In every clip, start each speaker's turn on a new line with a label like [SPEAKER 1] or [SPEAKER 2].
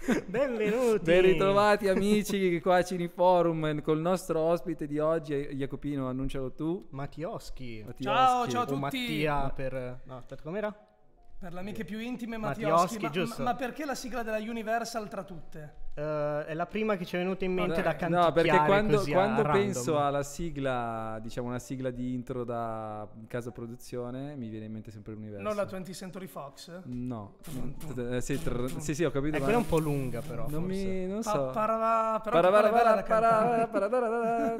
[SPEAKER 1] Benvenuti. Ben ritrovati amici
[SPEAKER 2] qua a con il nostro ospite di oggi, Jacopino, annuncialo tu. Mattioschi. Mattioschi. Ciao, ciao a tutti. O
[SPEAKER 3] Mattia
[SPEAKER 1] per... No, aspetta, com'era?
[SPEAKER 3] Per le amiche più intime, Mattioschi, ma, ma perché la sigla della Universal tra tutte?
[SPEAKER 1] Uh, è la prima che ci è venuta in mente no, da cantare. No, perché quando, quando penso
[SPEAKER 2] alla sigla, diciamo una sigla di intro da casa produzione, mi viene in mente sempre l'universo. Non
[SPEAKER 3] la 20th Century Fox?
[SPEAKER 2] No. Eh, sì, sì, sì, ho capito. È eh, quella è un po'
[SPEAKER 1] lunga però. Non mi... non so. Paravara,
[SPEAKER 2] paravara, paravara,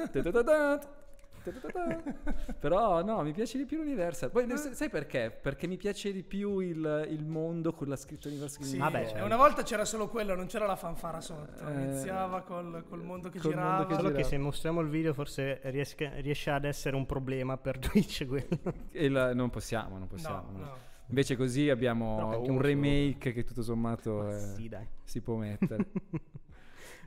[SPEAKER 2] però no, mi piace di più l'Universal. Poi, sai perché? Perché mi piace di più il, il mondo con la scritta Universal. Sì, Vabbè, cioè. Eh,
[SPEAKER 3] una volta c'era solo quello, non c'era la fanfara sotto. Eh, Iniziava col, col, mondo che col girava. Mondo che solo girava.
[SPEAKER 1] che se mostriamo il video forse riesca, riesce ad essere un problema per Twitch la,
[SPEAKER 2] non possiamo, non possiamo. No, no. Invece così abbiamo un remake che tutto sommato eh, sì, si può mettere.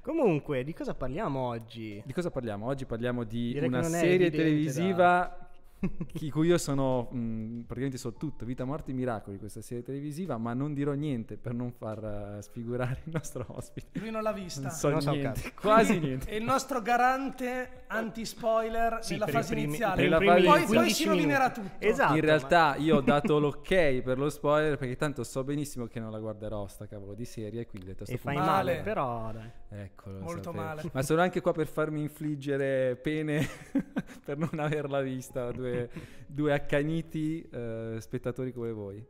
[SPEAKER 1] Comunque, di cosa parliamo oggi? Di
[SPEAKER 2] cosa parliamo? Oggi parliamo di Direi una serie evidente, televisiva di cui io sono mh, mm, praticamente so tutto, Vita, Morte e Miracoli, questa serie televisiva, ma non dirò niente per non far uh, sfigurare il nostro ospite. Lui non l'ha vista. Non so non niente, so quasi niente. È
[SPEAKER 3] il nostro garante anti-spoiler sì, nella fase primi, iniziale. Nella fase poi, poi si rovinerà tutto. Esatto. In realtà ma... io
[SPEAKER 2] ho dato l'ok per lo spoiler perché tanto so benissimo che non la guarderò sta cavolo di serie, e quindi ho detto... E fai male, però... Dai. Eccolo, Molto sapevo. male. Ma sono anche qua per farmi infliggere pene per non averla vista, due, due accaniti eh, spettatori come voi.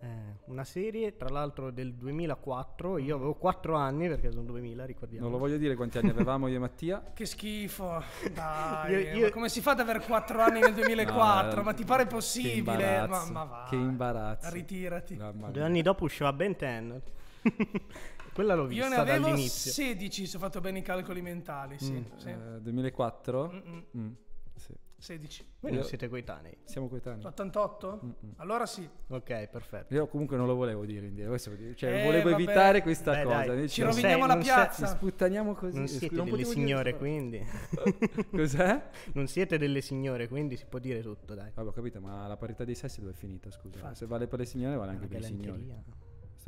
[SPEAKER 1] Eh, una serie, tra l'altro del 2004, io avevo 4 anni perché sono 2000, ricordiamo. Non lo voglio dire quanti anni avevamo io e Mattia.
[SPEAKER 2] che
[SPEAKER 3] schifo, dai, io, io... come si fa ad avere 4 anni nel 2004? no, ma ti pare possibile?
[SPEAKER 1] Che imbarazzo. Ma, ma che imbarazzo. Ritirati. Due anni dopo usciva Ben Ten. Quella l'ho vista Io ne avevo dall'inizio.
[SPEAKER 3] 16, se ho fatto bene i calcoli mentali. Sì, mm, sì.
[SPEAKER 2] Eh, 2004? Mm, mm. mm, sì. 16. Voi non siete coetanei? Siamo coetanei.
[SPEAKER 3] 88? Mm-mm. Allora sì. Ok, perfetto.
[SPEAKER 2] Io comunque non lo volevo dire indietro, cioè eh, volevo vabbè. evitare questa Beh, cosa. Dai, ci roviniamo la piazza. Ci
[SPEAKER 1] sputtaniamo così. Non siete non delle signore, quindi. Cos'è? Non siete delle signore, quindi si può dire tutto, dai. Vabbè, ho capito, ma la parità dei sessi dove è finita, scusa. Infatti. Se vale per le signore, vale anche, anche per i signori.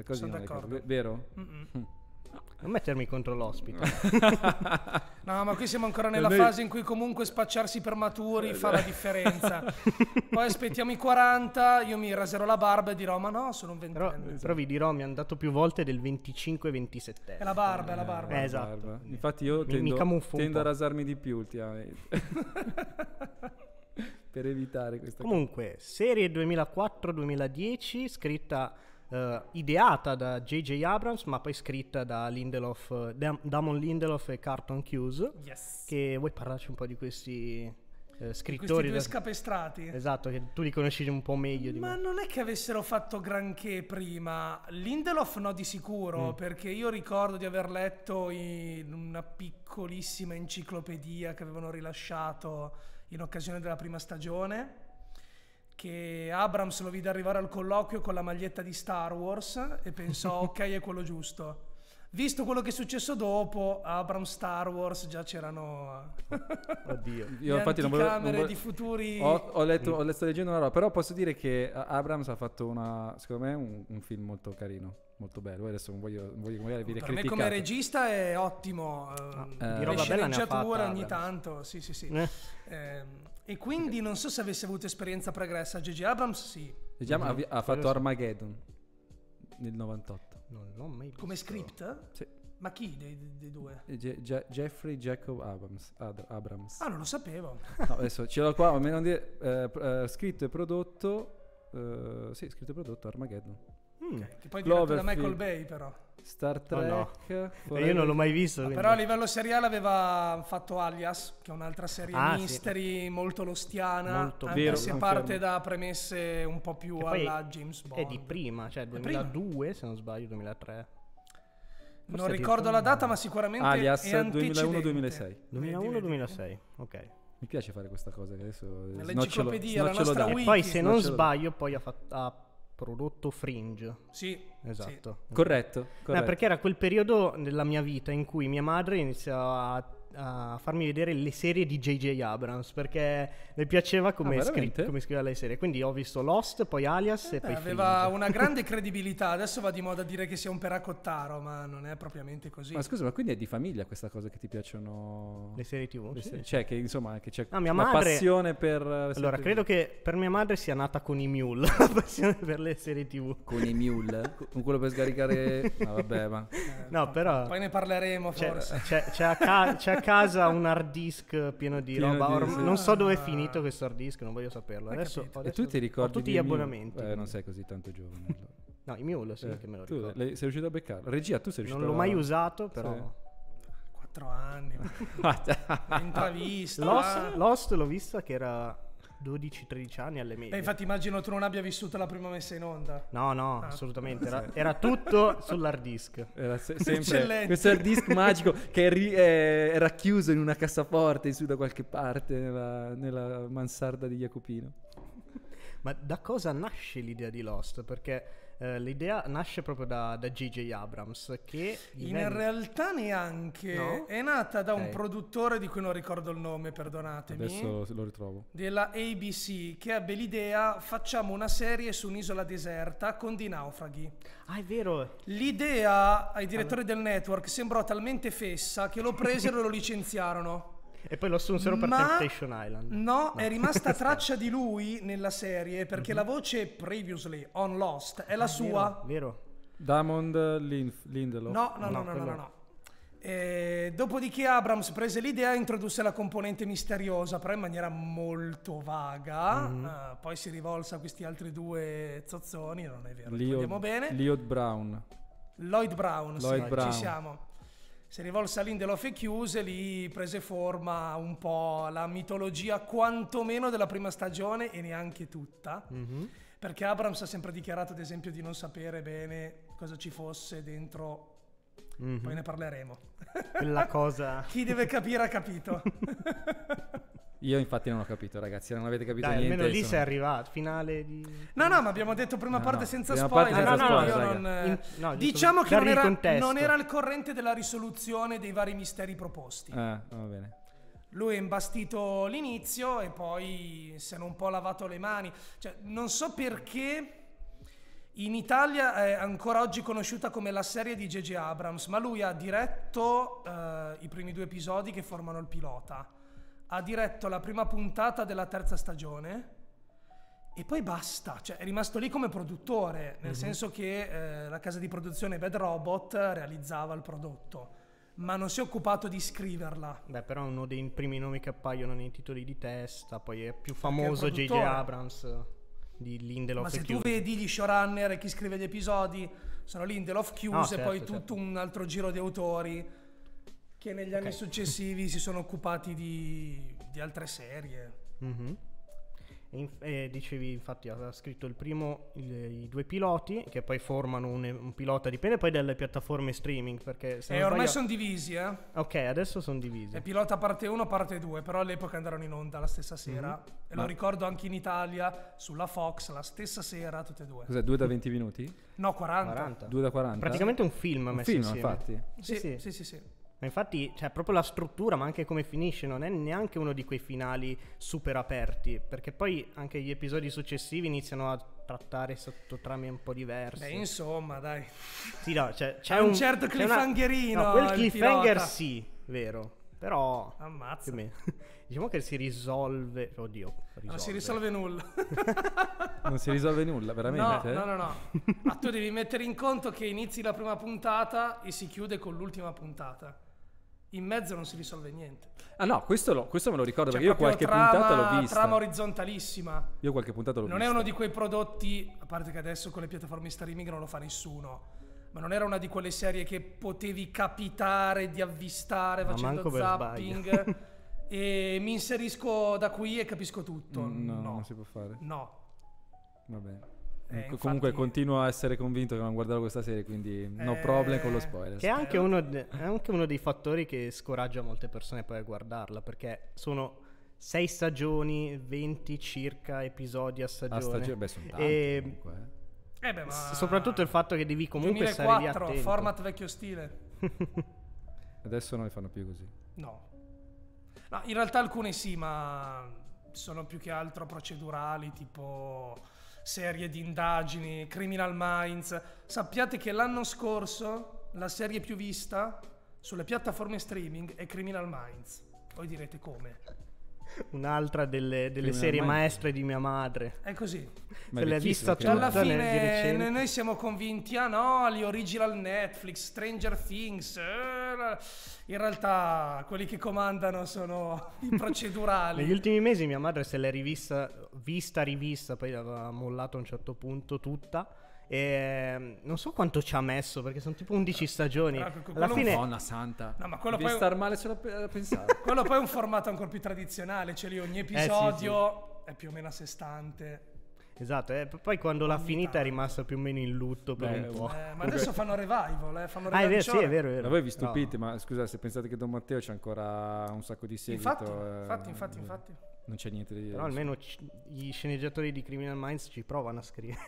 [SPEAKER 1] Questa cosa Sono d'accordo. È vero? Mm-mm. Hm. Non mettermi contro l'ospite. no, ma qui siamo ancora nella noi... fase in
[SPEAKER 3] cui comunque spacciarsi per maturi fa la differenza. Poi aspettiamo i 40, io mi raserò la barba e dirò
[SPEAKER 1] ma no, sono un 20 però, eh, però, vi dirò, mi è andato più volte del 25-27. È la barba, è la barba. Eh, esatto. Barba. Infatti io tendo, mi, mi tendo a
[SPEAKER 2] rasarmi di più ultimamente. per evitare questa Comunque,
[SPEAKER 1] cosa. serie 2004-2010 scritta eh, ideata da J.J. Abrams ma poi scritta da Lindelof, eh, da- Damon Lindelof e Carton Hughes. Yes. Che vuoi parlarci un po' di questi... Eh, scrittori. Questi due scapestrati. Esatto, che tu li conosci un po' meglio. Ma me.
[SPEAKER 3] Ma non è che avessero fatto granché prima. Lindelof no di sicuro, mm. perché io ricordo di aver letto in una piccolissima enciclopedia che avevano rilasciato in occasione della prima stagione che Abrams lo vide arrivare al colloquio con la maglietta di Star Wars e pensò ok è quello giusto. Visto quello che è successo dopo, Abrams Star Wars già c'erano eh, Oddio. Io infatti non volevo, non volevo... di futuri ho, ho letto, ho
[SPEAKER 2] letto leggendo una roba, però posso dire che Abrams ha fatto una secondo me un, un film molto carino molto bello. Adesso non voglio, non voglio magari dire criticato. come
[SPEAKER 3] regista è ottimo, ah, ehm, eh, di roba sceneggiatura ogni tanto, sì sì sì. Eh. Eh, e quindi non so se avesse avuto esperienza pregressa, Gigi Abrams sì. Gigi Abrams mm-hmm. ha fatto
[SPEAKER 2] Armageddon nel 98. Non
[SPEAKER 3] l'ho mai visto. Come script? Sì. Ma chi dei, dei due?
[SPEAKER 2] Ge- eh, Ge- Jeffrey Jacob Abrams, Ad- Abrams, Ah, non lo sapevo. no, adesso ce l'ho qua, a meno di... Eh, eh, scritto e prodotto... Eh, sì, scritto e prodotto Armageddon. Mm. Che poi è diretto da Michael Bay
[SPEAKER 3] però.
[SPEAKER 1] Star Trek. Oh no. Eh, io non l'ho mai visto. Ah, quindi... Però
[SPEAKER 3] a livello seriale aveva fatto Alias, che è un'altra serie ah, mystery sì. molto lostiana, molto anche vero, se confermo. parte da premesse un po' più che alla James Bond. È di prima, cioè 2002
[SPEAKER 1] prima. se non sbaglio, 2003. Forse non ricordo la data, ma sicuramente Alias è 2001-2006.
[SPEAKER 2] 2001-2006, ok. Mi piace fare questa cosa che adesso... L'enciclopedia, la nostra wiki. E poi se non sbaglio
[SPEAKER 1] poi ha fatto... Ha prodotto Fringe. Sì. Esatto. Sì. Corretto. corretto. No, perché era quel periodo della mia vita in cui mia madre iniziava a a farmi vedere le serie di JJ Abrams perché le piaceva ah, come, ah, script, come scriveva le serie. Quindi ho visto Lost, poi Alias eh, e poi Aveva Fringe.
[SPEAKER 3] una grande credibilità. Adesso va di moda a dire che sia un peracottaro, ma non è propriamente così. Ma scusa,
[SPEAKER 2] ma quindi è di famiglia questa cosa che ti piacciono le serie TV? Le serie... Cioè, che insomma, che c'è ah, mia madre... passione
[SPEAKER 1] per Allora, TV. credo che per mia madre sia nata con i Mule, la passione per le serie TV.
[SPEAKER 2] Con i Mule? con quello per scaricare No, vabbè, ma...
[SPEAKER 1] eh, no, però... Poi ne
[SPEAKER 3] parleremo, forse. C'è, c'è, c'è a, ca-
[SPEAKER 1] c'è a a casa un hard disk pieno di pieno roba. Di, Or- Non so dove è ah. finito questo hard disk, non voglio saperlo. Adesso, adesso e tu ti ricordi? tutti gli abbonamenti. Eh, non
[SPEAKER 2] sei così tanto giovane.
[SPEAKER 1] no, i mio lo sì, eh, che me lo ricordo. Tu, lei, sei riuscito a
[SPEAKER 2] beccarlo. Regia,
[SPEAKER 1] tu sei riuscito Non l'ho mai usato, però. Sì. 4 anni.
[SPEAKER 2] Intravista. Lost,
[SPEAKER 1] Lost l'ho vista che era 12-13 anni alle medie. Beh, infatti
[SPEAKER 3] immagino tu non abbia vissuto la prima messa in onda.
[SPEAKER 1] No, no, ah. assolutamente. Era, era tutto sull'hard disk. Era se- sempre questo hard
[SPEAKER 2] disk magico che ri- eh, era chiuso in una cassaforte su da qualche parte nella, nella mansarda di Jacopino.
[SPEAKER 1] Ma da cosa nasce l'idea di Lost? Perché eh, l'idea nasce proprio da, da J.J. Abrams che... In venne...
[SPEAKER 3] realtà neanche, no? è nata da okay. un
[SPEAKER 1] produttore di cui
[SPEAKER 3] non ricordo il nome, perdonatemi. Adesso lo ritrovo. Della ABC che ebbe l'idea facciamo una serie su un'isola deserta con dei naufraghi. Ah è vero. L'idea ai direttori allora. del network sembrò talmente fessa che lo presero e lo licenziarono.
[SPEAKER 1] E poi lo assunsero per Temptation Island. No, no, è rimasta
[SPEAKER 3] traccia di lui nella serie perché mm-hmm. la mhm. voce previously on Lost è la ah, sua.
[SPEAKER 2] Vero. vero. Diamond Linf- Lindelof. No, no, no, no, no, no. no.
[SPEAKER 3] E eh, dopodiché Abrams prese l'idea e introdusse la componente misteriosa, però in maniera molto vaga. Mm-hmm. Uh, poi si rivolse a questi altri due zozzoni, non è vero, vediamo bene.
[SPEAKER 2] Lloyd Brown.
[SPEAKER 3] Lloyd Brown, Lloyd sì, Brown. ci siamo si rivolse a Lindelof e chiuse, lì prese forma un po' la mitologia quantomeno della prima stagione e neanche tutta, mm-hmm. perché Abrams ha sempre dichiarato ad esempio di non sapere bene cosa ci fosse dentro, mm-hmm. poi ne parleremo. La cosa... Chi deve capire ha capito.
[SPEAKER 2] Io infatti non ho capito, ragazzi, non avete capito Dai, niente. Almeno lì sono... sei
[SPEAKER 1] arrivato, finale
[SPEAKER 3] di... No, no, ma abbiamo detto prima no, parte no. senza prima spoiler. Parte senza no, spoiler non, In, eh, diciamo che non era, non era, al corrente della risoluzione dei vari misteri proposti. Ah, va bene. Lui ha imbastito l'inizio e poi si è un po' lavato le mani. Cioè, non so perché... In Italia è ancora oggi conosciuta come la serie di J.J. Abrams, ma lui ha diretto eh, i primi due episodi che formano il pilota ha diretto la prima puntata della terza stagione e poi basta, cioè è rimasto lì come produttore, nel mm-hmm. senso che eh, la casa di produzione Bad Robot realizzava il prodotto, ma non si è occupato di scriverla.
[SPEAKER 1] Beh, però è uno dei primi nomi che appaiono nei titoli di testa, poi è più famoso JJ Abrams di Lindelof. Ma se tu vedi
[SPEAKER 3] gli showrunner e chi scrive gli episodi, sono Lindelof chiuso no, ah, certo, e poi certo. tutto un altro giro di autori che negli okay. anni successivi si sono occupati di, di altre serie.
[SPEAKER 1] Mm-hmm. In, eh, dicevi infatti ha scritto il primo il, i due piloti che poi formano un, un, pilota dipende poi dalle piattaforme streaming perché se eh, ormai sono divisi eh ok adesso sono divisi è
[SPEAKER 3] pilota parte 1 parte 2 però all'epoca andarono in onda la stessa mhm. sera mm-hmm. e Ma... lo ricordo anche in Italia sulla Fox la stessa sera tutte e due cos'è due da
[SPEAKER 2] 20 minuti? no 40 Due da 40 praticamente un film un messo film, insieme infatti
[SPEAKER 1] sì sì sì, sì, sì. Ma infatti, cioè, proprio la struttura, ma anche come finisce, non è neanche uno di quei finali super aperti, perché poi anche gli episodi successivi iniziano a trattare sotto sottotrame un po' diverse. Beh, insomma, dai. Sì, no, cioè, c'è, un, un, certo cliffhangerino. Una... No, quel cliffhanger pilota. sì, vero. Però... Ammazza. Diciamo che si risolve... Oddio. Risolve. Non si risolve nulla. non si risolve nulla, veramente? No, eh? no, no.
[SPEAKER 3] no. Ma tu devi mettere in conto che inizi la prima puntata e si chiude con l'ultima puntata in mezzo non si risolve niente.
[SPEAKER 2] Ah no, questo, lo, questo me lo ricordo cioè, perché io qualche trama, puntata l'ho vista. trama
[SPEAKER 3] orizzontalissima.
[SPEAKER 2] Io qualche puntata l'ho vista. Non è uno di
[SPEAKER 3] quei prodotti, a parte che adesso con le piattaforme streaming non lo fa nessuno, ma non era una di quelle serie che potevi capitare di avvistare ma facendo zapping e mi inserisco da qui e capisco tutto. no, no,
[SPEAKER 2] non si può fare. No. Va bene. Eh, infatti... Comunque continuo a essere convinto che non guarderò questa serie, quindi no eh, problem con lo spoiler. Che è anche uno,
[SPEAKER 1] de- è anche uno dei fattori che scoraggia molte persone poi a guardarla, perché sono... sei stagioni, 20 circa episodi a stagione. A stagione beh, sono tanti e... comunque. Eh. eh beh, ma... Soprattutto il fatto che devi comunque 2004, stare lì attento.
[SPEAKER 2] format
[SPEAKER 3] vecchio stile.
[SPEAKER 2] Adesso non le fanno più così. No. no.
[SPEAKER 3] in realtà alcune sì, ma sono più che altro procedurali, tipo serie di indagini, Criminal Minds. Sappiate che l'anno scorso la serie più vista sulle piattaforme streaming è Criminal Minds. Voi direte come?
[SPEAKER 1] un'altra delle, delle serie maestre di mia madre. È così. Ma Se l'hai vista tutta alla fine ne,
[SPEAKER 3] noi siamo convinti, ah no, gli original Netflix, Stranger Things, eh, in realtà quelli che comandano sono i procedurali. Negli
[SPEAKER 1] ultimi mesi mia madre se l'è rivista, vista, rivista, poi l'aveva mollata a un certo punto tutta e ehm, non so quanto ci ha messo perché sono tipo 11 stagioni. Ah, Alla fine... Madonna santa. No, ma quello Devi poi... star male solo a pensare.
[SPEAKER 2] quello poi è un
[SPEAKER 3] formato ancora più tradizionale, cioè lì ogni episodio eh, sì, sì. è più o meno a sé stante.
[SPEAKER 1] Esatto, eh, poi quando l'ha finita è rimasta più o meno in lutto per Beh, un po'. Eh, ma adesso fanno
[SPEAKER 3] revival,
[SPEAKER 1] eh, fanno revival. Ah, è vero, sì, è vero, è vero. Ma voi vi stupite,
[SPEAKER 2] no. ma scusate se pensate che Don Matteo c'è ancora un sacco di seguito. Infatti, eh, infatti, infatti. infatti. Non c'è niente di... Però
[SPEAKER 1] almeno c- gli sceneggiatori di Criminal Minds ci provano a scrivere.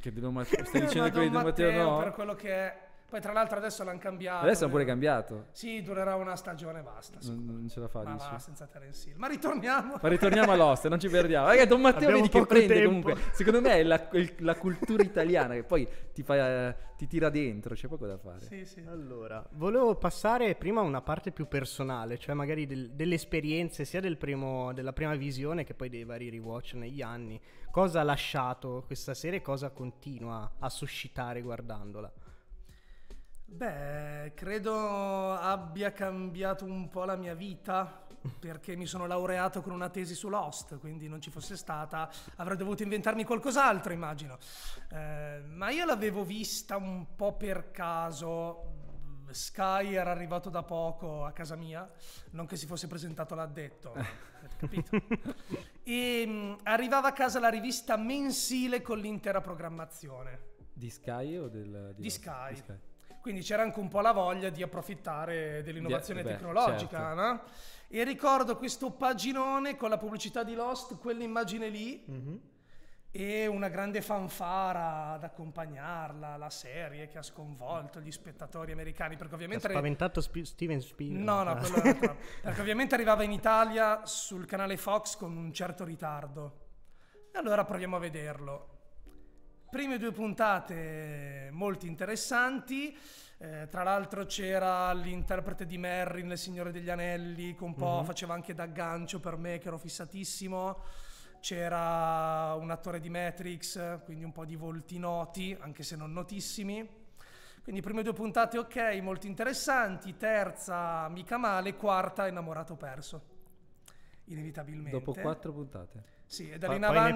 [SPEAKER 1] che dobbiamo... Stai dicendo quello di Matteo, Matteo no? Per
[SPEAKER 3] quello che è poi tra l'altro adesso l'hanno cambiato. Adesso hanno pure
[SPEAKER 1] cambiato.
[SPEAKER 3] Sì, durerà una stagione e basta.
[SPEAKER 1] Non, non, ce la fa, ma
[SPEAKER 2] va, senza Terence Hill. Ma ritorniamo. Ma ritorniamo all'oste, non ci perdiamo. Ragazzi, Don Matteo vedi che prende tempo. comunque.
[SPEAKER 1] Secondo me è la, la cultura italiana che poi ti, fa, ti, tira dentro, c'è poco da fare. Sì, sì. Allora, volevo passare prima a una parte più personale, cioè magari del, delle esperienze sia del primo, della prima visione che poi dei vari rewatch negli anni. Cosa ha lasciato questa serie e cosa continua a suscitare guardandola?
[SPEAKER 3] Beh, credo abbia cambiato un po' la mia vita perché mi sono laureato con una tesi su Lost, quindi non ci fosse stata, avrei dovuto inventarmi qualcos'altro, immagino. Eh, ma io l'avevo vista un po' per caso. Sky era arrivato da poco a casa mia, non che si fosse presentato l'addetto, eh. eh, capito? E mh, mm, arrivava a casa la rivista mensile con l'intera programmazione.
[SPEAKER 2] Di Sky o del... Di, di Sky. Di Sky.
[SPEAKER 3] Quindi c'era anche un po' la voglia di approfittare dell'innovazione Beh, tecnologica. Certo. No? E ricordo questo paginone con la pubblicità di Lost, quell'immagine lì. Mm-hmm e una grande fanfara ad accompagnarla, la serie che ha sconvolto gli spettatori americani, perché ovviamente... Ha spaventato
[SPEAKER 1] Sp- Steven Spielberg. No, no, quello era troppo.
[SPEAKER 3] perché ovviamente arrivava in Italia sul canale Fox con un certo ritardo. E allora proviamo a vederlo prime due puntate molto interessanti. Eh, tra l'altro c'era l'interprete di Merrin, nel Signore degli Anelli, che un po' mm-hmm. faceva anche da gancio per me, che ero fissatissimo. C'era un attore di Matrix, quindi un po' di volti noti, anche se non notissimi. Quindi prime due puntate ok, molto interessanti, terza mica male, quarta innamorato perso. Inevitabilmente. Dopo quattro puntate. Sì, e da lì in avanti,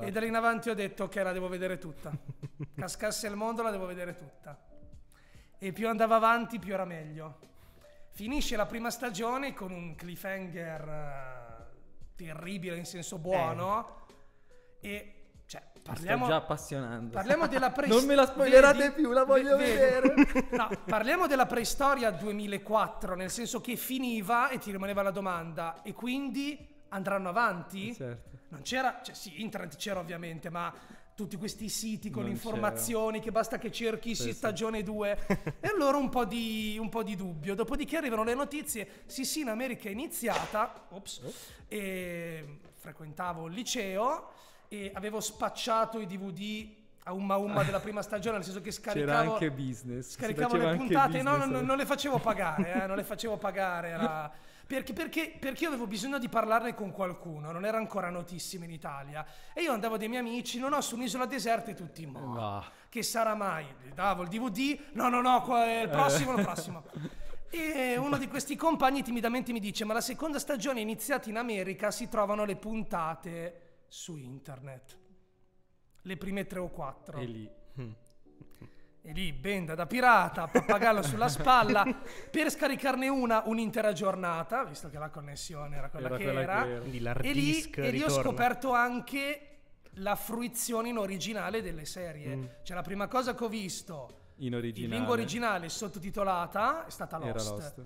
[SPEAKER 3] E da lì in avanti ho detto ok, la devo vedere tutta. Cascasse il mondo, la devo vedere tutta. E più andava avanti, più era meglio. Finisce la prima stagione con un cliffhanger uh, terribile in senso eh. buono. Eh. E cioè, parliamo, Mi già appassionando. Parliamo della preistoria. non me la spoilerate vedi, più, la voglio vedere. no, parliamo della preistoria 2004, nel senso che finiva e ti rimaneva la domanda. E quindi andranno avanti? Eh, certo. Non c'era, cioè sì, internet c'era ovviamente, ma tutti questi siti con non informazioni c'era. che basta che cerchi sì, stagione 2. e allora un po, di, un po, di, dubbio. Dopodiché arrivano le notizie, sì sì in America è iniziata, ops, oh. e frequentavo il liceo e avevo spacciato i DVD a umma umma della prima stagione, nel senso che scaricavo... C'era anche
[SPEAKER 2] business. Scaricavo le puntate, no, no, non
[SPEAKER 3] le facevo pagare, eh, non le facevo pagare, era... Perché, perché, perché, io avevo bisogno di parlarne con qualcuno, non era ancora notissimo in Italia. E io andavo dai miei amici, non ho su un'isola deserta e tutti in modo. No. Ah. Che sarà mai? davo il DVD, no no no, il eh. prossimo, il prossimo. E uno di questi compagni timidamente mi dice, ma la seconda stagione è iniziata in America, si trovano le puntate su internet. Le prime tre o quattro. E
[SPEAKER 1] lì... Hm
[SPEAKER 3] e lì benda da pirata, pappagallo sulla spalla, per scaricarne una un'intera giornata, visto che la connessione era quella, era che, quella era. che era. E lì, e lì ho scoperto anche la fruizione in originale delle serie. Mm. Cioè la prima cosa che ho visto
[SPEAKER 2] in, in lingua originale
[SPEAKER 3] sottotitolata è stata Lost. Era Lost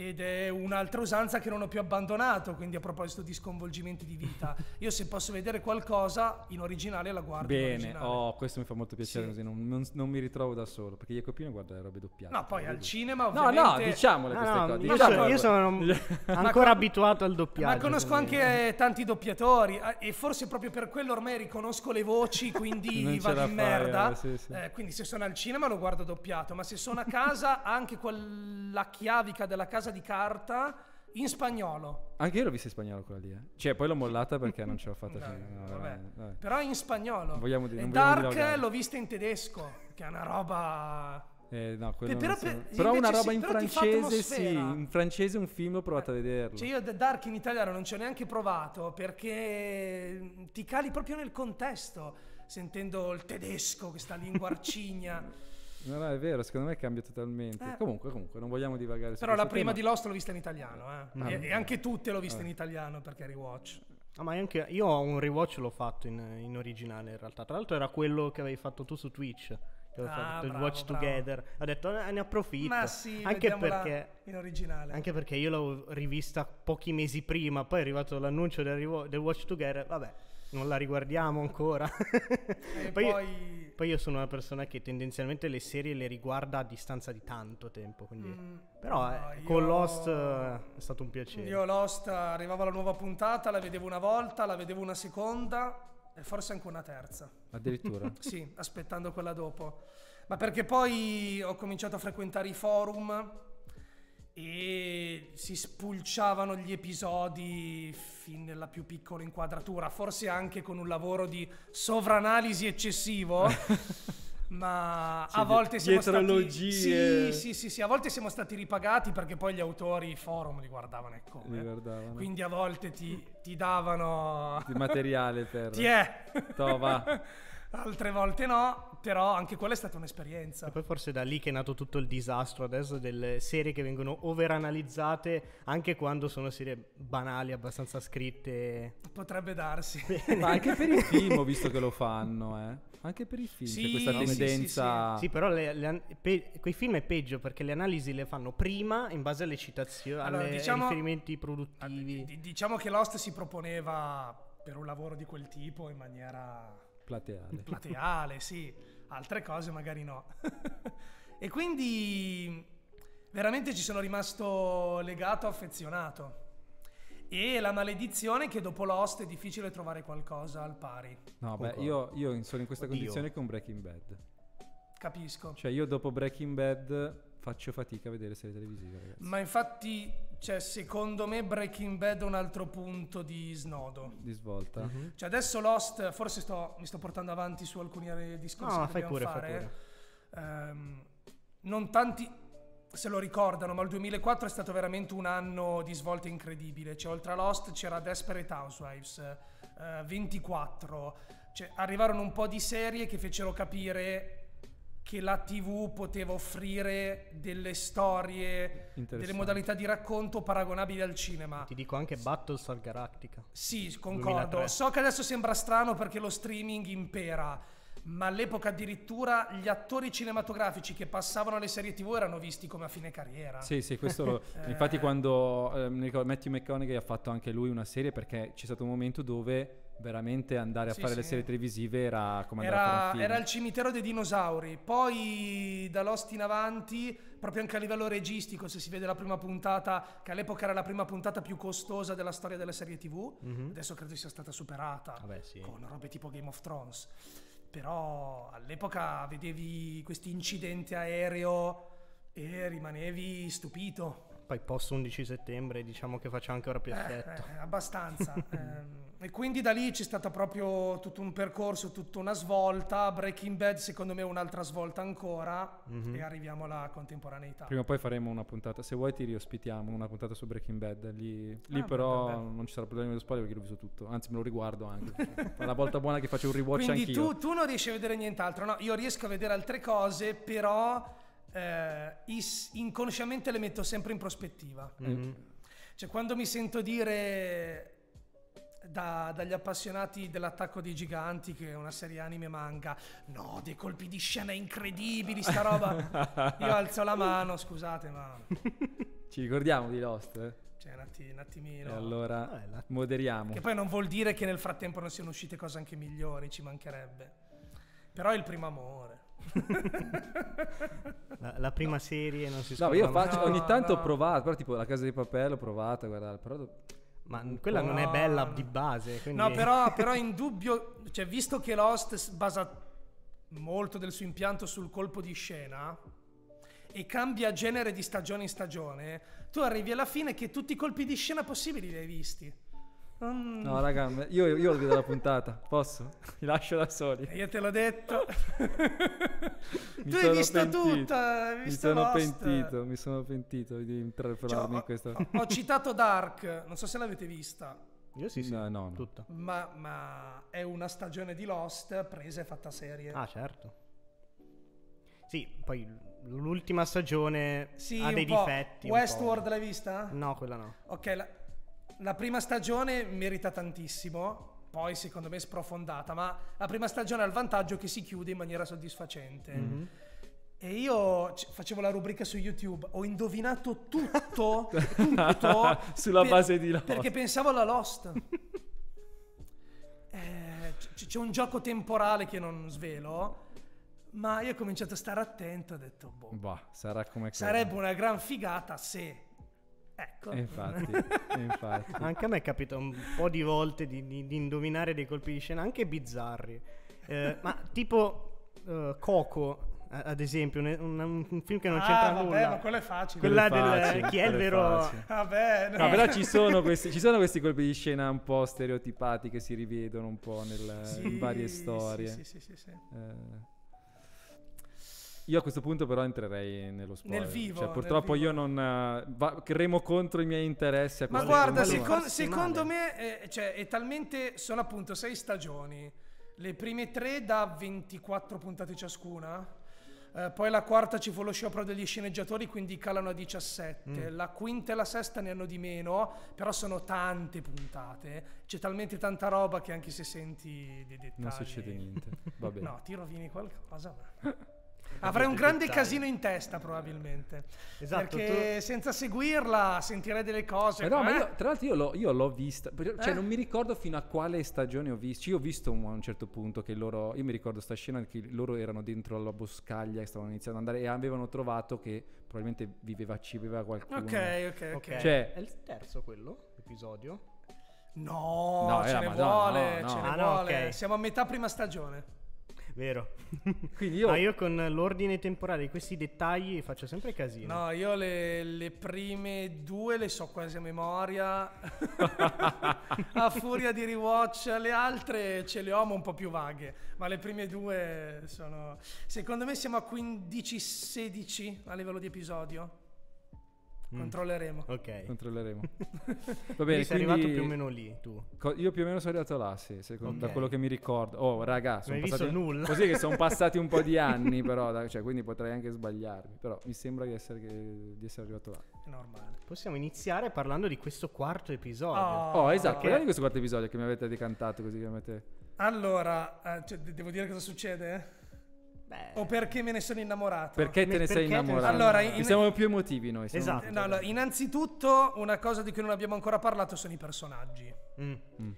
[SPEAKER 3] ed è un'altra usanza che non ho più abbandonato, quindi a proposito di sconvolgimenti di vita, io se posso vedere qualcosa in originale la guardo. Bene,
[SPEAKER 2] oh, questo mi fa molto piacere sì. così, non, non, non, mi ritrovo da solo, perché Jacopino guarda le robe doppiate. No, poi
[SPEAKER 3] al cinema ovviamente... No, no, diciamole queste
[SPEAKER 1] no, cose. Io, diciamole. io sono ancora abituato al doppiaggio. Ma conosco anche
[SPEAKER 3] eh, tanti doppiatori ah, e forse proprio per quello ormai riconosco le voci, quindi va di merda. Eh, sì, sì. Eh, quindi se sono al cinema lo guardo doppiato, ma se sono a casa anche quella chiavica della casa casa di carta in spagnolo.
[SPEAKER 2] Anche io l'ho vista in spagnolo quella lì. Eh. Cioè, poi l'ho mollata perché non ce l'ho fatta fino. No, vabbè. Vabbè. Però in spagnolo. Vogliamo dire, e Dark dire
[SPEAKER 3] l'ho vista in tedesco, che è una roba.
[SPEAKER 2] Eh, no, Pe- però, per, però una roba sì, in francese, sì. In francese un film ho provato a vederlo. Cioè,
[SPEAKER 3] io The Dark in italiano non ci ho neanche provato perché mm, ti cali proprio nel contesto, sentendo il tedesco, questa lingua arcigna.
[SPEAKER 2] No, no, è vero, secondo me
[SPEAKER 1] cambia totalmente. Eh. Comunque, comunque, non vogliamo divagare. Però la prima tema. di
[SPEAKER 3] Lost l'ho vista in italiano, eh. ah, e, e, anche tutte l'ho vista ah. in italiano perché rewatch.
[SPEAKER 1] Ah, ma anche io un rewatch l'ho fatto in, in, originale in realtà. Tra l'altro era quello che avevi fatto tu su Twitch. Che avevo ah, fatto bravo, il Watch bravo. Together. Ho detto eh, ne approfitto. Ma sì, anche perché
[SPEAKER 3] in originale.
[SPEAKER 1] Anche perché io l'ho rivista pochi mesi prima, poi è arrivato l'annuncio del, del Watch Together. Vabbè, non la riguardiamo ancora. E poi, poi poi io sono una persona che tendenzialmente le serie le riguarda a distanza di tanto tempo. Quindi... Mm, Però eh, no, eh, con Lost eh, è stato un piacere. Io
[SPEAKER 3] Lost arrivava la nuova puntata, la vedevo una volta, la vedevo una seconda e forse anche una terza.
[SPEAKER 2] Addirittura?
[SPEAKER 3] sì, aspettando quella dopo. Ma perché poi ho cominciato a frequentare i forum e si spulciavano gli episodi fin nella più piccola inquadratura, forse anche con un lavoro di sovranalisi eccessivo. ma cioè, a volte siamo stati sì, sì, sì, sì, a volte siamo stati ripagati perché poi gli autori i forum li guardavano e
[SPEAKER 2] come li
[SPEAKER 1] guardavano. quindi
[SPEAKER 3] a volte ti, ti davano il materiale
[SPEAKER 1] per ti è
[SPEAKER 3] Tova. altre volte no però anche quella è stata un'esperienza. E
[SPEAKER 1] poi forse è da lì che è nato tutto il disastro adesso delle serie che vengono overanalizzate anche quando sono serie banali, abbastanza scritte. Potrebbe darsi. Ma anche per il film ho visto che
[SPEAKER 2] lo fanno, eh.
[SPEAKER 1] Anche per i film sì, c'è questa tendenza. Sì, sì, sì. però le, le, pe, quei film è peggio perché le analisi le fanno prima in base alle citazioni, allora, alle, diciamo, ai riferimenti ah, produttivi. Allora, d-
[SPEAKER 3] diciamo che Lost si proponeva per un lavoro di quel tipo in maniera Plateale. Plateale, sì. Altre cose magari no. e quindi veramente ci sono rimasto legato, affezionato. E la maledizione che dopo l'host è difficile trovare qualcosa al pari.
[SPEAKER 2] No, beh, io, io, sono in questa Oddio. condizione con Breaking Bad. Capisco. Cioè, io dopo Breaking Bad faccio fatica a vedere serie televisive, ragazzi.
[SPEAKER 3] Ma infatti c'è cioè, secondo me Breaking Bad un altro punto di snodo. Di svolta. Mm-hmm. Cioè adesso Lost, forse sto, mi sto portando avanti su alcuni discorsi no, che fai pure, fare. Fai um, ehm, non tanti se lo ricordano, ma il 2004 è stato veramente un anno di svolta incredibile. Cioè oltre a Lost c'era Desperate Housewives, uh, eh, 24. Cioè, arrivarono un po' di serie che fecero capire che la TV poteva offrire delle storie, delle modalità di racconto paragonabili al cinema. Ti
[SPEAKER 1] dico anche Battlestar Galactica.
[SPEAKER 3] Sì, concordo. 2003. So che adesso sembra strano perché lo streaming impera, ma all'epoca addirittura gli attori cinematografici che passavano alle serie TV erano visti come a fine carriera. Sì, sì, questo lo... Infatti eh.
[SPEAKER 2] quando eh, Matthew McConaughey ha fatto anche lui una serie perché c'è stato un momento dove veramente andare a sì, fare sì. le serie televisive era come era, era, il
[SPEAKER 3] cimitero dei dinosauri poi da Lost in avanti proprio anche a livello registico se si vede la prima puntata che all'epoca era la prima puntata più costosa della storia della serie tv mm-hmm. adesso credo sia stata superata
[SPEAKER 1] Vabbè, ah sì. con
[SPEAKER 3] robe tipo Game of Thrones però all'epoca vedevi questo incidente aereo e rimanevi stupito
[SPEAKER 1] poi post 11 settembre diciamo che faccia anche ora più eh, effetto eh, eh,
[SPEAKER 3] abbastanza
[SPEAKER 1] ehm
[SPEAKER 3] e quindi da lì c'è stato proprio tutto un percorso, tutta una svolta. Breaking Bad, secondo me, è un'altra svolta ancora. Mm-hmm. E arriviamo alla contemporaneità. Prima
[SPEAKER 2] o poi faremo una puntata. Se vuoi, ti riospitiamo una puntata su Breaking Bad. Lì, ah, lì però non ci sarà problema dello spoiler perché l'ho visto tutto. Anzi, me lo riguardo anche. È la volta buona che faccio un rewatch
[SPEAKER 3] quindi anch'io. Quindi tu, tu non riesci a vedere nient'altro. No, io riesco a vedere altre cose, però. Eh, is- inconsciamente le metto sempre in prospettiva. Mm-hmm. Cioè, quando mi sento dire da, dagli appassionati dell'attacco dei giganti, che è una serie anime manga. No, dei colpi di scena incredibili, sta roba. Io alzo la mano, scusate, ma.
[SPEAKER 2] Ci ricordiamo di Lost? Eh?
[SPEAKER 3] Cioè, un, atti, un attimino. E allora eh,
[SPEAKER 2] moderiamo. Che poi non
[SPEAKER 3] vuol dire che nel frattempo non siano uscite cose anche migliori, ci mancherebbe. Però è il primo amore.
[SPEAKER 2] la, la, prima no. serie non si sa. No, io faccio, no, ogni tanto no. ho provato, però tipo la casa di papello ho provato, guarda, però
[SPEAKER 1] ma quella non è bella di base. Quindi... No, però,
[SPEAKER 3] però dubbio, cioè, visto che Lost basa molto del suo impianto sul colpo di scena e cambia genere di stagione in stagione, tu arrivi alla fine che tutti i colpi di scena possibili li hai visti. Mm. No, raga,
[SPEAKER 2] io, io vedo la puntata. Posso? Ti lascio da soli. Eh, io te l'ho detto.
[SPEAKER 3] tu hai visto pentito. tutto. Hai visto mi sono Lost. pentito.
[SPEAKER 2] Mi sono pentito di interferarmi cioè, in questa.
[SPEAKER 3] Ho, citato Dark. Non so se l'avete vista. Io
[SPEAKER 1] sì, sì. No, no, no.
[SPEAKER 3] Ma, ma, è una stagione di Lost presa e fatta serie. Ah,
[SPEAKER 1] certo. Sì, poi l'ultima stagione sì, ha dei difetti. Westworld l'hai vista? No, quella no.
[SPEAKER 3] Ok, la, la prima stagione merita tantissimo, poi secondo me è sprofondata, ma la prima stagione ha il vantaggio che si chiude in maniera soddisfacente. Mm-hmm. E io facevo la rubrica su YouTube, ho indovinato tutto, tutto sulla per, base di Lost. Perché pensavo alla Lost. Eh, c- c'è un gioco temporale che non svelo. Ma io ho cominciato a stare attento, ho detto, boh,
[SPEAKER 2] bah, sarà come
[SPEAKER 3] sarebbe
[SPEAKER 1] quello. una gran figata se Ecco. E infatti,
[SPEAKER 2] e infatti.
[SPEAKER 1] Anche a me è capitato un po' di volte di, di, di, indovinare dei colpi di scena anche bizzarri. Eh, ma tipo uh, Coco, ad esempio, un, un, un, film che non ah, c'entra vabbè, nulla. Ma quello è facile. Quella quello del chi è il vero. Vabbè, no. no, però ci sono,
[SPEAKER 2] questi, ci sono, questi, colpi di scena un po' stereotipati che si rivedono un po' nel, sì, in varie storie. Sì, sì, sì. sì, sì. Eh. Io a questo punto però entrerei nello spoiler. Nel vivo. Cioè, purtroppo vivo. io non... Eh, va, remo contro i miei interessi. A Ma guarda, secondo,
[SPEAKER 3] secondo me eh, cioè, è talmente... Sono appunto sei stagioni. Le prime tre da 24 puntate ciascuna. Eh, poi la quarta ci fu lo sciopero degli sceneggiatori, quindi calano a 17. Mm. La quinta e la sesta ne hanno di meno, però sono tante puntate. C'è talmente tanta roba che anche se senti dei dettagli... Non succede niente. Va bene. No, ti rovini qualcosa. avrei un grande dettagli. casino in testa probabilmente. Esatto. Perché tu... senza seguirla sentirei delle cose. Eh no, eh? Io,
[SPEAKER 2] tra l'altro io l'ho, io l'ho vista, cioè eh? non mi ricordo fino a quale stagione ho visto. Io ho visto a un certo punto che loro, io mi ricordo sta scena che loro erano dentro alla boscaglia e stavano iniziando ad andare e avevano trovato che probabilmente viveva, ci viveva qualcuno. Ok, ok, ok. Cioè, cioè
[SPEAKER 1] è il terzo quello episodio?
[SPEAKER 3] No,
[SPEAKER 1] no ce ne madonna, vuole, no, no. ce ne ah, vuole. Okay.
[SPEAKER 3] Siamo a metà prima stagione.
[SPEAKER 1] Vero. Io... Ma io con l'ordine temporale di questi dettagli faccio sempre casino.
[SPEAKER 3] No, io le, le prime due le so quasi a memoria. a furia di rewatch, le altre ce le ho ma un po' più vaghe. Ma le prime due sono... Secondo me siamo a 15-16 a livello di episodio.
[SPEAKER 2] Mm. Controlleremo. Ok. Controlleremo. Va bene, sei quindi... arrivato più o meno lì tu. Co- io più o meno sono arrivato là, sì, secondo, okay. da quello che mi ricordo. Oh, raga, sono passati... nulla. Così che sono passati un po' di anni, però, da... cioè, quindi potrei anche sbagliarmi, però mi sembra di essere, che... di essere arrivato là. È normale.
[SPEAKER 1] Possiamo iniziare parlando di questo quarto episodio. Oh,
[SPEAKER 2] oh esatto, perché... parliamo di questo quarto episodio che mi avete decantato così che avete...
[SPEAKER 1] Allora, eh, cioè,
[SPEAKER 3] devo dire cosa succede? Beh, o perché me ne sono innamorato? Perché te ne perché sei innamorato? Allora, in... siamo più
[SPEAKER 2] emotivi noi. Esatto. No, allora,
[SPEAKER 3] innanzitutto, una cosa di cui non abbiamo ancora parlato sono i personaggi. Mm. Mm.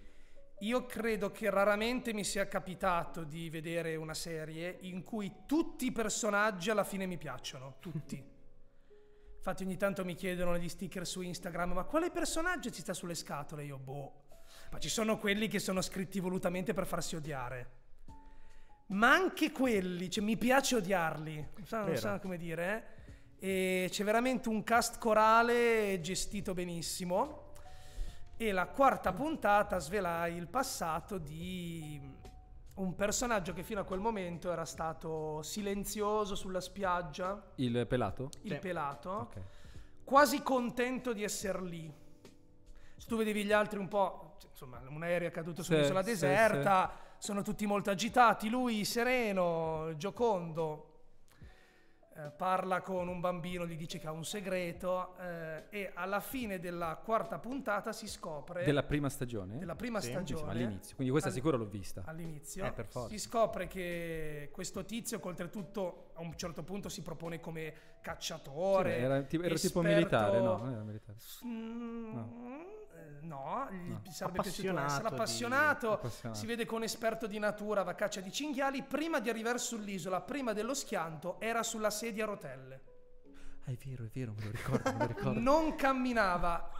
[SPEAKER 3] Io credo che raramente mi sia capitato di vedere una serie in cui tutti i personaggi alla fine mi piacciono, tutti. Infatti ogni tanto mi chiedono gli sticker su Instagram, ma quale personaggio ci sta sulle scatole? Io boh. Ma ci sono quelli che sono scritti volutamente per farsi odiare ma anche quelli, cioè, mi piace odiarli, non, non so, come dire. Eh? E c'è veramente un cast corale gestito benissimo. E la quarta puntata svela il passato di un personaggio che fino a quel momento era stato silenzioso sulla spiaggia.
[SPEAKER 2] Il pelato? Il sì. pelato. Okay.
[SPEAKER 3] Quasi contento di essere lì. Se tu vedevi gli altri un po', insomma, un aereo è caduto su un'isola deserta. Sì, sono tutti molto agitati, lui sereno, giocondo, eh, parla con un bambino, gli dice che ha un segreto eh, e alla fine della quarta puntata si scopre... Della prima stagione? Della prima sì, stagione. Diciamo, all'inizio, quindi questa all- sicuro l'ho vista. All'inizio. Eh, per forza. Si scopre che questo tizio, che oltretutto a un certo punto si propone come cacciatore... Sì, era, tipo, era tipo, militare, no?
[SPEAKER 2] Era militare. S- mm, no
[SPEAKER 3] no, no. Ah, sarebbe piaciuto essere appassionato, di... appassionato, si vede con esperto di natura, va a caccia di cinghiali, prima di arrivare sull'isola, prima dello schianto, era sulla sedia a rotelle.
[SPEAKER 2] Ah, è vero, è vero, me lo ricordo, me lo ricordo.
[SPEAKER 3] non camminava.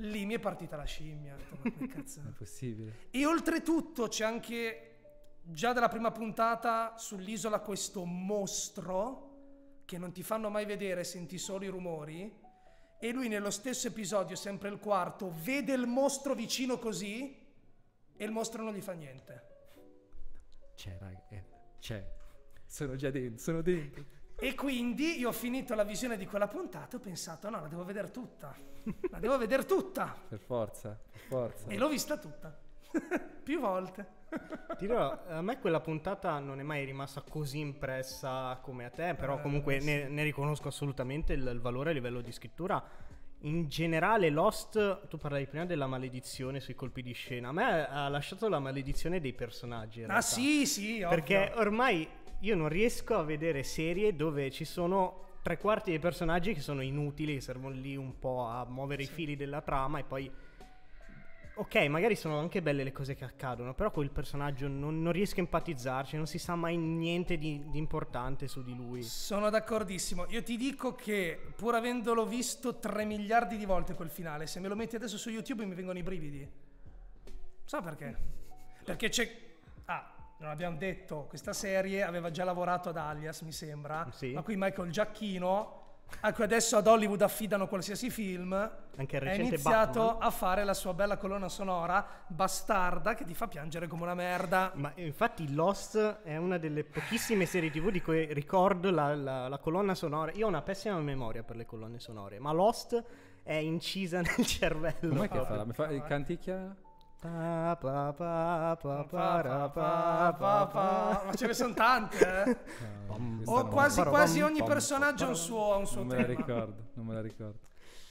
[SPEAKER 3] Lì mi è partita la scimmia.
[SPEAKER 2] ma che cazzo. È possibile.
[SPEAKER 3] E oltretutto c'è anche già dalla prima puntata sull'isola questo mostro che non ti fanno mai vedere, senti solo i rumori e lui nello stesso episodio, sempre il quarto, vede il mostro vicino così e il mostro non gli fa niente.
[SPEAKER 1] C'è,
[SPEAKER 2] raga, eh, c'è. Sono già dentro, sono dentro.
[SPEAKER 3] E quindi io ho finito la visione di quella puntata e ho pensato, no, la devo vedere tutta. La devo vedere tutta.
[SPEAKER 2] per forza,
[SPEAKER 1] per forza. E l'ho vista tutta. Più volte. Ti dirò, a me quella puntata non è mai rimasta così impressa come a te, però eh, comunque sì. ne, ne, riconosco assolutamente il, il valore a livello di scrittura. In generale, Lost, tu parlavi prima della maledizione sui colpi di scena. A me ha lasciato la maledizione dei personaggi. ah, sì, sì. Ovvio. Perché ormai io non riesco a vedere serie dove ci sono tre quarti dei personaggi che sono inutili, che servono lì un po' a muovere sì. i fili della trama e poi Ok, magari sono anche belle le cose che accadono, però quel personaggio non, non riesco a empatizzarci, non si sa mai niente di, di, importante su di lui.
[SPEAKER 3] Sono d'accordissimo. Io ti dico che, pur avendolo visto 3 miliardi di volte quel finale, se me lo metti adesso su YouTube mi vengono i brividi. So perché? Perché c'è. Ah, non abbiamo detto, questa serie aveva già lavorato ad Alias, mi sembra. Sì. Ma qui Michael Giacchino a ecco, cui adesso ad Hollywood affidano qualsiasi film, ha iniziato Batman. a fare la sua
[SPEAKER 1] bella colonna sonora bastarda che ti fa piangere come una merda. Ma eh, infatti Lost è una delle pochissime serie tv di cui ricordo la, la, la colonna sonora. Io ho una pessima memoria per le colonne sonore, ma Lost è incisa nel cervello. Com'è che fa? Mi fa canticchia? Pa, Ma ce ne sono tante, eh? o quasi, quasi ogni personaggio ha un suo, un suo non me la ricordo, non me la ricordo.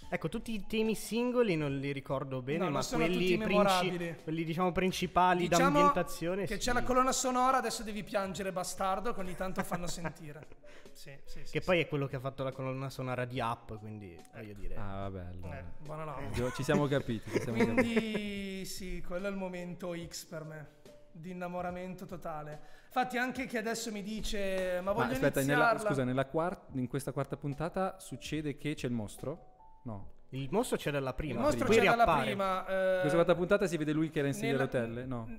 [SPEAKER 1] Ecco, tutti i temi singoli non li ricordo bene, no, ma quelli, princi- quelli diciamo principali diciamo d'ambientazione. Che sì. c'è la
[SPEAKER 3] colonna sonora, adesso devi piangere bastardo, che ogni tanto fanno sentire. Sì, sì,
[SPEAKER 1] che poi è quello che ha fatto la colonna sonora di App, quindi ecco. voglio dire. Ah, vabbè. Allora. Eh, buonanotte. Ci siamo capiti. Ci siamo quindi
[SPEAKER 3] capiti. sì, quello è il momento X per me di innamoramento totale. Infatti, anche che adesso mi dice: Ma voglio ma aspetta, iniziarla... nella, scusa,
[SPEAKER 2] nella quart- in questa quarta puntata succede che c'è il mostro? No. Il mostro c'era la prima. Il mostro c'era la prima. Eh... Questa quarta puntata si vede lui che era in sedia nella... rotelle? No.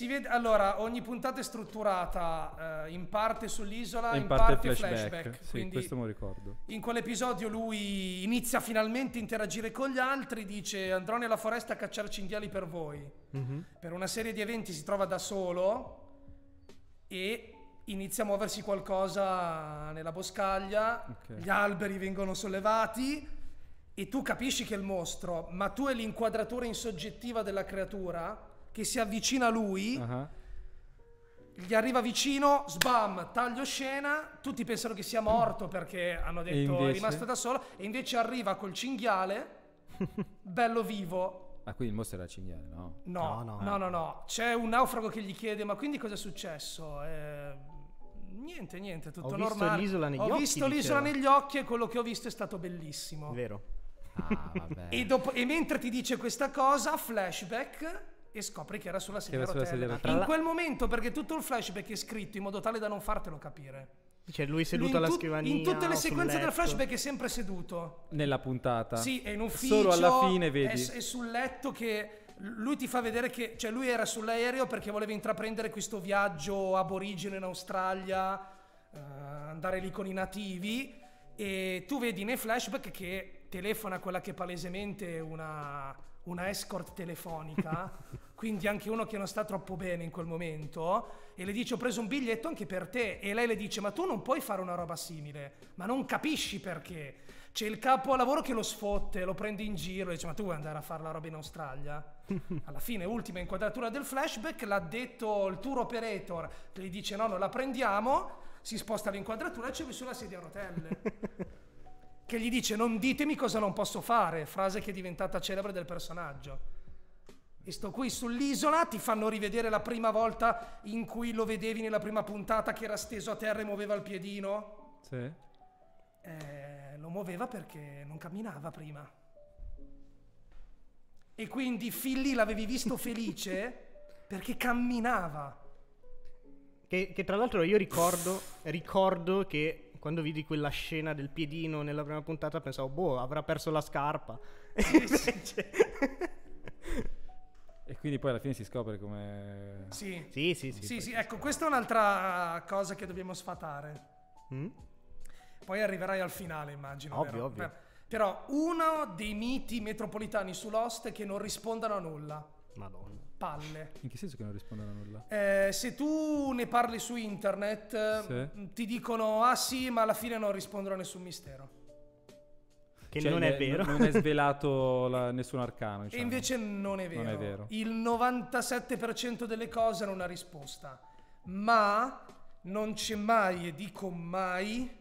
[SPEAKER 3] Vede... allora, ogni puntata è strutturata eh, in parte sull'isola, e in, in parte, parte flashback. flashback. Sì, Quindi questo me lo ricordo. In quell'episodio lui inizia finalmente a interagire con gli altri, dice andrò nella foresta a cacciare cinghiali per voi. Mm-hmm. Per una serie di eventi si trova da solo e inizia a muoversi qualcosa nella boscaglia, okay. gli alberi vengono sollevati e tu capisci che è il mostro, ma tu hai l'inquadratura insoggettiva della creatura che si avvicina a lui, uh-huh. gli arriva vicino, sbam, taglio scena, tutti pensano che sia morto perché hanno detto invece... è rimasto da solo, e invece arriva col cinghiale, bello vivo.
[SPEAKER 2] Ma quindi il mostro era il cinghiale, no? No, no, no, no,
[SPEAKER 3] eh. no, no. C'è un naufrago che gli chiede, ma quindi cosa è successo? Eh... Niente, niente, tutto ho normale. Visto l'isola negli ho occhi, visto l'isola diceva. negli occhi e quello che ho visto è stato bellissimo. Vero.
[SPEAKER 1] Ah, e,
[SPEAKER 3] dopo, e mentre ti dice questa cosa, flashback e scopri che era sulla sedia a rotelle. In quel momento, perché tutto il flashback è scritto in modo tale da non fartelo capire.
[SPEAKER 1] Cioè, lui seduto alla scrivania. In tutte le sequenze del flashback è
[SPEAKER 3] sempre seduto.
[SPEAKER 2] Nella puntata. Sì, è in ufficio. Solo alla fine vedi. È, è
[SPEAKER 3] sul letto che. Lui ti fa vedere che. Cioè, lui era sull'aereo perché voleva intraprendere questo viaggio aborigeno in Australia, eh, andare lì con i nativi. E tu vedi nei flashback che telefona quella che è palesemente una, una escort telefonica, quindi anche uno che non sta troppo bene in quel momento, e le dice ho preso un biglietto anche per te, e lei le dice ma tu non puoi fare una roba simile, ma non capisci perché. C'è il capo a lavoro che lo sfotte, lo prende in giro, e dice ma tu vuoi andare a fare la roba in Australia? Alla fine, ultima inquadratura del flashback, l'ha detto il tour operator, che gli dice no, non la prendiamo, si sposta l'inquadratura e c'è lui sulla sedia a rotelle. che gli dice non ditemi cosa non posso fare, frase che è diventata celebre del personaggio. E sto qui sull'isola, ti fanno rivedere la prima volta in cui lo vedevi nella prima puntata che era steso a terra e muoveva il piedino. Sì. Eh, lo muoveva perché non camminava prima. E quindi Philly l'avevi visto felice perché camminava.
[SPEAKER 1] Che, che tra l'altro io ricordo, ricordo che quando vidi quella scena del piedino nella prima puntata pensavo, boh, avrà perso la scarpa. E
[SPEAKER 2] quindi poi alla fine si scopre come... Sì, sì, sì. Sì, sì, sì
[SPEAKER 3] ecco, questa è un'altra cosa che dobbiamo sfatare. Mm? Poi arriverai al finale, immagino. Ovvio, però. ovvio. Però uno dei miti metropolitani su Lost è che non rispondano a nulla. Madonna palle.
[SPEAKER 2] In che senso che non rispondono a nulla?
[SPEAKER 3] Eh, se tu ne parli su internet, sì. Mm, ti dicono ah sì, ma alla fine non rispondono a nessun mistero.
[SPEAKER 2] Che cioè, non è vero. Non è svelato la, nessun arcano. Diciamo. E
[SPEAKER 3] invece non è, non è, vero. Il 97% delle cose hanno una risposta. Ma non c'è mai, e dico mai,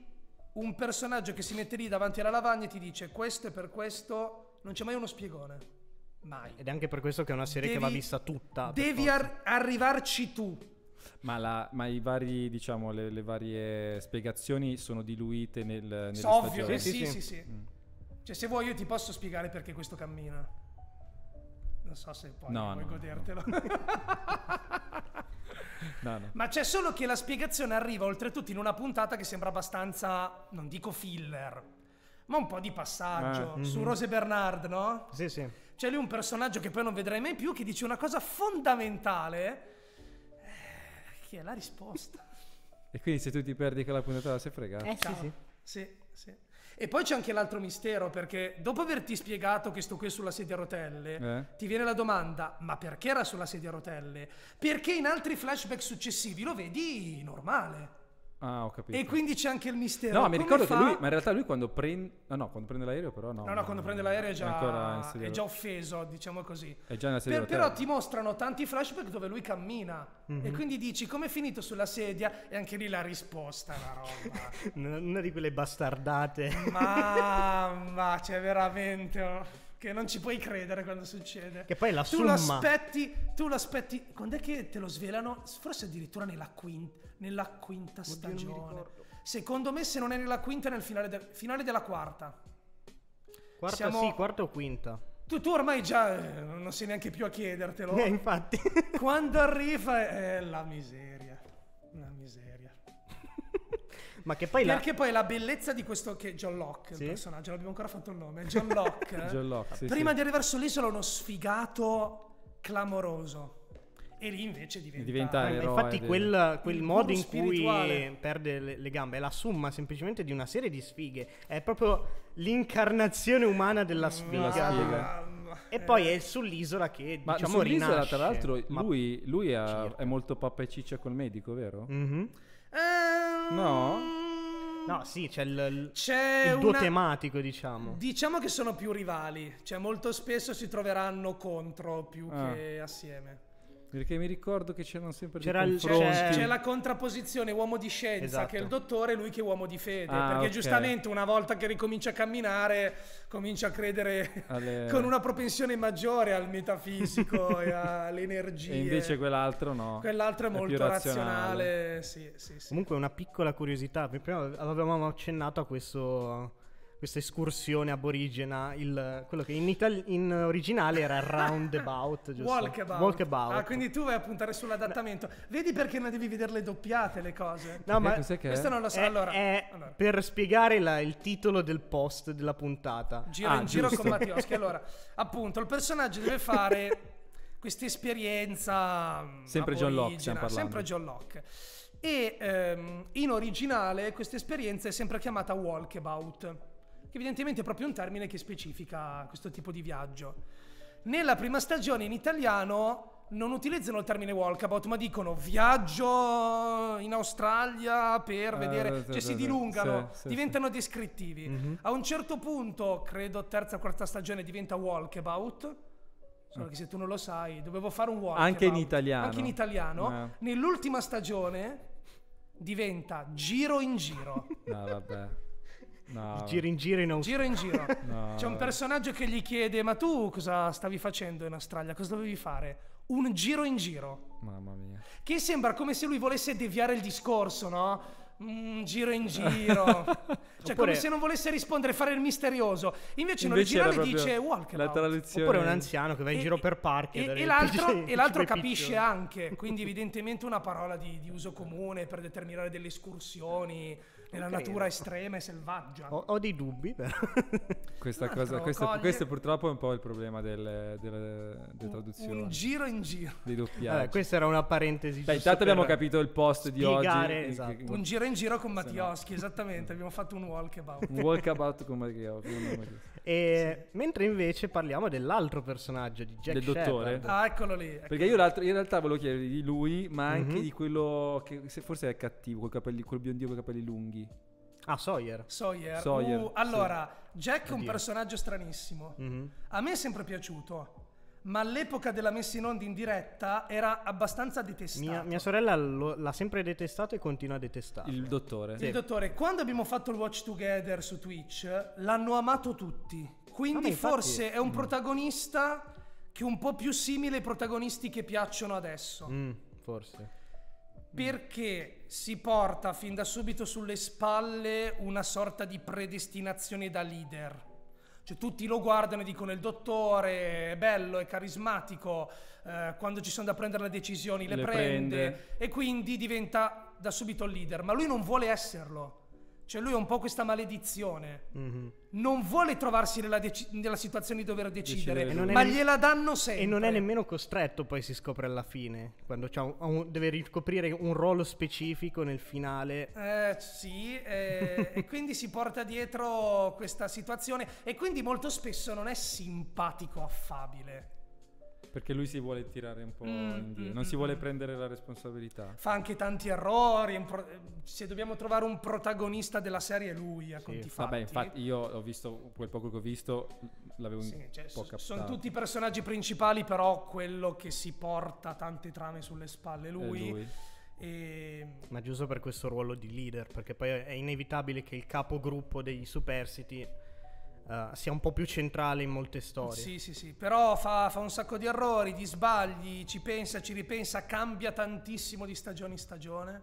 [SPEAKER 3] un personaggio che si mette lì davanti alla lavagna e ti dice questo è per questo. Non c'è mai uno spiegone.
[SPEAKER 1] Mai. Ed è anche per questo che è una serie devi, che va vista tutta. Devi
[SPEAKER 3] ar- arrivarci tu.
[SPEAKER 1] Ma, la, ma
[SPEAKER 2] vari, diciamo, le, le, varie spiegazioni sono diluite nel, nelle Ovvio, eh, sì, sì, sì. sì. Mm.
[SPEAKER 3] Cioè, se vuoi io ti posso spiegare perché questo cammina. Non so se poi no, puoi no, godertelo. No. no, no. Ma c'è solo che la spiegazione arriva oltretutto in una puntata che sembra abbastanza, non dico filler, ma un po' di passaggio. Ah, mm-hmm. Su Rose Bernard, no? Sì, sì. C'è lì un personaggio che poi non vedrai mai più che dice una cosa fondamentale. Eh, che è la risposta.
[SPEAKER 2] e quindi se tu ti perdi quella puntata la sei fregata. Eh sì, sì.
[SPEAKER 3] Sì, sì. E poi c'è anche l'altro mistero, perché dopo averti spiegato che sto qui sulla sedia a rotelle, eh. ti viene la domanda, ma perché era sulla sedia a rotelle? Perché in altri flashback successivi lo vedi normale.
[SPEAKER 2] Ah, ho capito. E quindi c'è anche il mistero. No, mi ricordo fa... che lui, ma in realtà lui quando prende... No, no, quando prende l'aereo però no. No, no, quando prende l'aereo è già, è, già
[SPEAKER 3] offeso, diciamo così. È
[SPEAKER 2] già
[SPEAKER 1] nella sedia per, Però ti
[SPEAKER 3] mostrano tanti flashback dove lui cammina. Mm-hmm. E mhm. quindi dici, come è finito sulla sedia? E anche lì la risposta è
[SPEAKER 1] una roba. una di quelle bastardate.
[SPEAKER 3] Mamma, c'è cioè veramente... Oh, che non ci puoi credere quando succede. Che poi la tu summa... Tu l'aspetti, tu l'aspetti... Quando è che te lo svelano? Forse addirittura nella quinta nella quinta Oddio, stagione. Secondo me, se non è nella quinta, è nel finale, de- finale della quarta.
[SPEAKER 1] Quarta, Siamo... sì, quarta o quinta?
[SPEAKER 3] Tu, tu ormai già eh, non sei neanche più a chiedertelo. Eh, infatti. Quando arriva, è eh, la miseria. La
[SPEAKER 1] miseria. Ma che poi Perché la...
[SPEAKER 3] poi la bellezza di questo che John Locke, sì? il personaggio, non abbiamo ancora fatto il nome, John Locke.
[SPEAKER 1] John Locke sì, prima sì.
[SPEAKER 3] di arrivare sull'isola uno sfigato clamoroso e lì invece diventa, diventa ah, eroe, infatti del... quel, quel modo in spirituale. cui
[SPEAKER 1] perde le, le, gambe è la summa semplicemente di una serie di sfighe è proprio l'incarnazione umana della sfiga, della sfiga. e poi eh. è sull'isola che Ma diciamo sull'isola, rinasce. tra l'altro
[SPEAKER 2] lui, lui ha, è molto pappa e ciccia col medico vero?
[SPEAKER 1] Mm-hmm. Um... no No, sì, c'è il, c'è il duo tematico, diciamo.
[SPEAKER 3] Diciamo che sono più rivali, cioè molto spesso si troveranno contro
[SPEAKER 2] più ah. che assieme. Perché mi ricordo che c'erano sempre c'era dei c'è, c'è, la
[SPEAKER 3] contrapposizione uomo di scienza esatto. che è il dottore lui che è uomo di fede. Ah, perché okay. giustamente una volta che ricomincia a camminare comincia a credere Alle... con una propensione maggiore al metafisico
[SPEAKER 1] e
[SPEAKER 2] all'energia. E invece quell'altro no. Quell'altro è, è molto
[SPEAKER 1] razionale. razionale. Sì, sì, sì. Comunque una piccola curiosità, prima avevamo accennato a questo questa escursione aborigena, il, quello che in, itali- in originale era roundabout, giusto? Walkabout. Walkabout. Ah,
[SPEAKER 3] quindi tu vai a puntare sull'adattamento. Vedi perché non devi vederle doppiate le cose? No, ma questo non lo so. È, allora, è allora.
[SPEAKER 1] per spiegare la, il titolo del post della puntata. Giro ah, in giusto. giro con Mattioschi.
[SPEAKER 3] Allora, appunto, il personaggio deve fare questa esperienza mm, sempre John Locke stiamo parlando. sempre John Locke e ehm, in originale questa esperienza è sempre chiamata walkabout che evidentemente è proprio un termine che specifica questo tipo di viaggio. Nella prima stagione in italiano non utilizzano il termine walkabout, ma dicono viaggio in Australia per ah, vedere, cioè si dilungano, diventano descrittivi. Mhm. A un certo punto, credo terza o quarta stagione diventa walkabout. Solo che se tu non lo sai, dovevo fare un walkabout. Anche in italiano. Anche in italiano. Eh. Nell'ultima stagione diventa giro in giro.
[SPEAKER 1] No, vabbè. No. Gira in giro
[SPEAKER 3] in Australia. Giro in giro. No. C'è un personaggio che gli chiede: Ma tu cosa stavi facendo in Australia? Cosa dovevi fare? Un giro in giro. Mamma mia. Che sembra come se lui volesse deviare il discorso, no? Mm, giro in giro.
[SPEAKER 2] cioè,
[SPEAKER 3] Oppure... come se non volesse rispondere, fare il misterioso.
[SPEAKER 1] Invece, Invece non girare dice Walker. Oppure un anziano che va in e, giro per parchi. E, e, l'altro, e l'altro capisce anche. Quindi,
[SPEAKER 3] evidentemente, una parola di, di uso comune per determinare delle escursioni nella credo. natura estrema e selvaggia. Ho, ho dei dubbi, però.
[SPEAKER 2] Questa cosa, questo, coglie... questo, purtroppo è un po' il problema delle, delle, delle traduzioni. Un, giro in giro. Dei doppiaggi. Vabbè, questa
[SPEAKER 1] era una parentesi. Beh, intanto abbiamo capito il post spiegare, di oggi. Esatto. Che... Un giro in giro con Mattioschi,
[SPEAKER 3] no. esattamente. abbiamo fatto un walkabout. un
[SPEAKER 1] walkabout con Mattioschi. sì. Mentre invece parliamo dell'altro personaggio di Jack Del dottore? Ah, eccolo
[SPEAKER 2] lì. Eccolo. Perché io in realtà volevo chiedere di lui, ma anche mm-hmm. di quello che forse è cattivo, quel, capelli, quel biondino con i capelli lunghi. Quindi...
[SPEAKER 1] Ah, Sawyer.
[SPEAKER 3] Sawyer. Sawyer uh, allora, sì. Jack è un personaggio stranissimo. Mm-hmm. A me è sempre piaciuto, ma all'epoca della messa in onda in diretta era abbastanza detestato. Mia,
[SPEAKER 1] mia sorella lo, l'ha sempre detestato e continua a detestare. Il dottore. Sì. Il
[SPEAKER 3] dottore. Quando abbiamo fatto il Watch Together su Twitch, l'hanno amato tutti. Quindi ah, me, forse infatti... è un mm. protagonista che è un po' più simile ai protagonisti che piacciono adesso.
[SPEAKER 1] Mm, forse
[SPEAKER 3] perché si porta fin da subito sulle spalle una sorta di predestinazione da leader. Cioè tutti lo guardano e dicono il dottore è bello, è carismatico, eh, quando ci sono da prendere le decisioni le, le prende. prende e quindi diventa da subito il leader, ma lui non vuole esserlo cioè lui ha un po' questa maledizione. Mm-hmm. Non vuole trovarsi nella, deci- nella, situazione di dover decidere, decidere. ma ne- gliela danno sempre. E non è
[SPEAKER 1] nemmeno costretto, poi si scopre alla fine, quando un, un, deve ricoprire un ruolo specifico nel finale.
[SPEAKER 3] Eh, sì, eh, e quindi si porta dietro questa situazione e quindi molto spesso non è simpatico, affabile
[SPEAKER 2] perché lui si vuole tirare un po' mm, indietro, mm, non mm, si vuole mm. prendere la responsabilità.
[SPEAKER 3] Fa anche tanti errori, pro- se dobbiamo trovare un protagonista della serie è lui, a eh, sì. conti fatti. Vabbè, infatti
[SPEAKER 2] io ho visto quel poco che ho visto, l'avevo sì, cioè, un po' captato. Sono tutti
[SPEAKER 3] i personaggi principali, però quello che si porta tante trame sulle spalle è lui. È lui. E...
[SPEAKER 2] Ma
[SPEAKER 1] giusto per questo ruolo di leader, perché poi è inevitabile che il capogruppo dei Superstiti Uh, sia un po' più centrale in molte storie. Sì,
[SPEAKER 3] sì, sì, però fa, fa, un sacco di errori, di sbagli, ci pensa, ci ripensa, cambia tantissimo di stagione in stagione,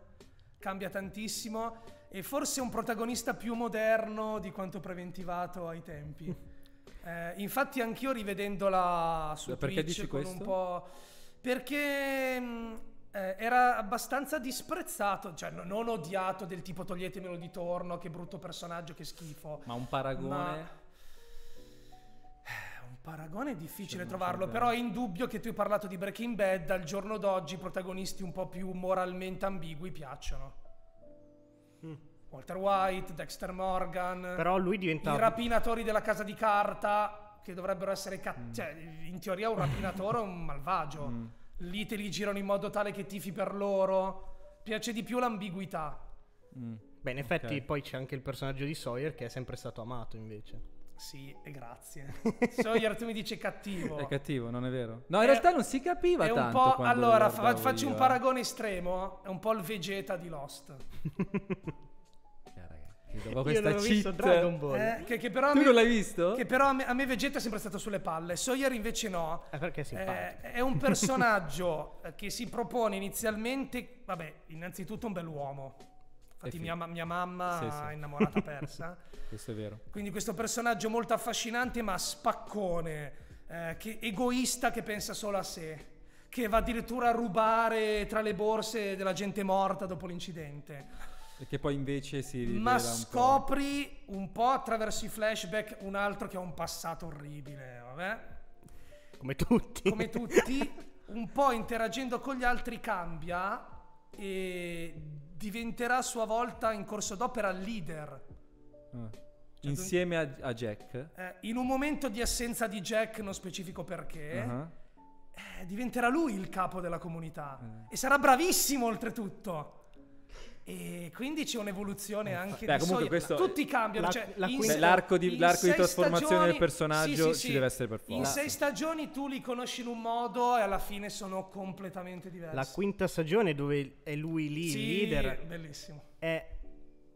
[SPEAKER 3] cambia tantissimo e forse è un protagonista più moderno di quanto preventivato ai tempi. eh, infatti anch'io rivedendola su perché Twitch dici questo? un po'... Perché... Mh, eh, era abbastanza disprezzato, cioè non odiato del tipo toglietemelo di torno, che brutto personaggio, che schifo. Ma un paragone? Ma paragone è difficile C'è trovarlo, però è indubbio che tu hai parlato di Breaking Bad, al giorno d'oggi i protagonisti un po' più moralmente ambigui piacciono. Mm. Walter White, Dexter Morgan, però lui diventa... i rapinatori della casa di carta, che dovrebbero essere... Ca- mm. cioè, in teoria un rapinatore è un malvagio. Mm. Lì te li girano in modo tale che tifi per loro. Piace di più l'ambiguità.
[SPEAKER 1] Mm. Beh, in effetti okay. poi c'è anche il personaggio di Sawyer che è sempre stato amato invece.
[SPEAKER 3] Sì, e grazie. Sawyer tu mi dici cattivo. È
[SPEAKER 1] cattivo, non è vero? No, in è,
[SPEAKER 3] realtà
[SPEAKER 2] non si capiva è un po', allora, fa, faccio io. un eh.
[SPEAKER 3] paragone estremo, è un po' il Vegeta di Lost.
[SPEAKER 2] Eh, dopo questa io cheat Dragon Ball. Eh,
[SPEAKER 3] che, che tu me, non l'hai visto? Che però a me, a me, Vegeta è sempre stato sulle palle Sawyer invece no eh perché si eh, è un personaggio che si propone inizialmente Vabbè innanzitutto un bell'uomo Infatti mia, mia, mamma sì, sì. innamorata persa. questo è vero. Quindi questo personaggio molto affascinante ma spaccone, eh, che, egoista che pensa solo a sé, che va addirittura a rubare tra le borse della gente morta dopo l'incidente.
[SPEAKER 2] E che poi invece si Ma un
[SPEAKER 3] scopri po'... un po' attraverso i flashback un altro che ha un passato orribile, vabbè.
[SPEAKER 1] Come tutti. Come
[SPEAKER 3] tutti, un po' interagendo con gli altri cambia e diventerà a sua volta in corso d'opera leader.
[SPEAKER 2] Ah. Cioè, Insieme a, a Jack?
[SPEAKER 3] Eh, in un momento di assenza di Jack, non specifico perché, uh-huh. eh, diventerà lui il capo della comunità. Uh-huh. E sarà bravissimo oltretutto. E quindi c'è un'evoluzione eh, anche Beh, di comunque questo, Tutti cambiano. La, cioè, la, in, l'arco di, l'arco di trasformazione stagioni, del personaggio sì, sì, ci sì. deve essere per forza. In sei stagioni tu li conosci in un modo e alla fine sono completamente diversi. La
[SPEAKER 1] quinta stagione dove è lui lì il leader. Bellissimo. È